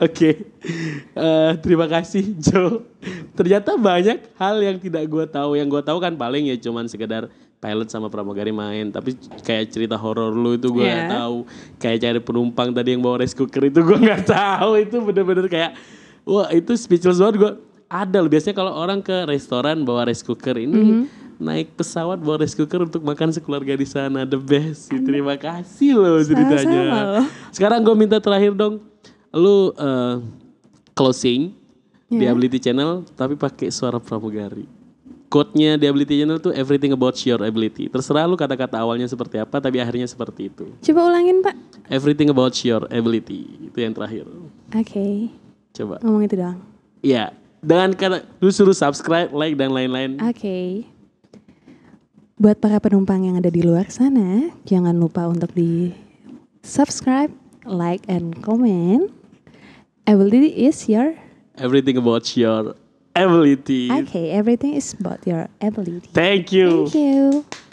Oke, okay. uh, eh, terima kasih Jo. Ternyata banyak hal yang tidak gue tahu. Yang gue tahu kan paling ya cuman sekedar Pilot sama Pramugari main tapi kayak cerita horor lu itu gue yeah. tahu kayak cari penumpang tadi yang bawa rice cooker itu gue nggak <laughs> tahu itu bener-bener kayak wah itu speechless banget gue ada loh biasanya kalau orang ke restoran bawa rice cooker ini mm -hmm naik pesawat bawa rice cooker untuk makan sekeluarga di sana the best sih. terima kasih lo ceritanya sekarang gue minta terakhir dong lu uh, closing yeah. Iya. di Ability Channel tapi pakai suara pramugari quote-nya di Ability Channel tuh everything about your ability. Terserah lu kata-kata awalnya seperti apa, tapi akhirnya seperti itu. Coba ulangin pak. Everything about your ability itu yang terakhir. Oke. Okay. Coba. Ngomong itu doang. Iya. Dengan kata lu suruh subscribe, like dan lain-lain. Oke. Okay. Buat para penumpang yang ada di luar sana, jangan lupa untuk di subscribe, like and comment. Ability is your everything about your ability. Okay, everything is about your ability. Thank you. Thank you.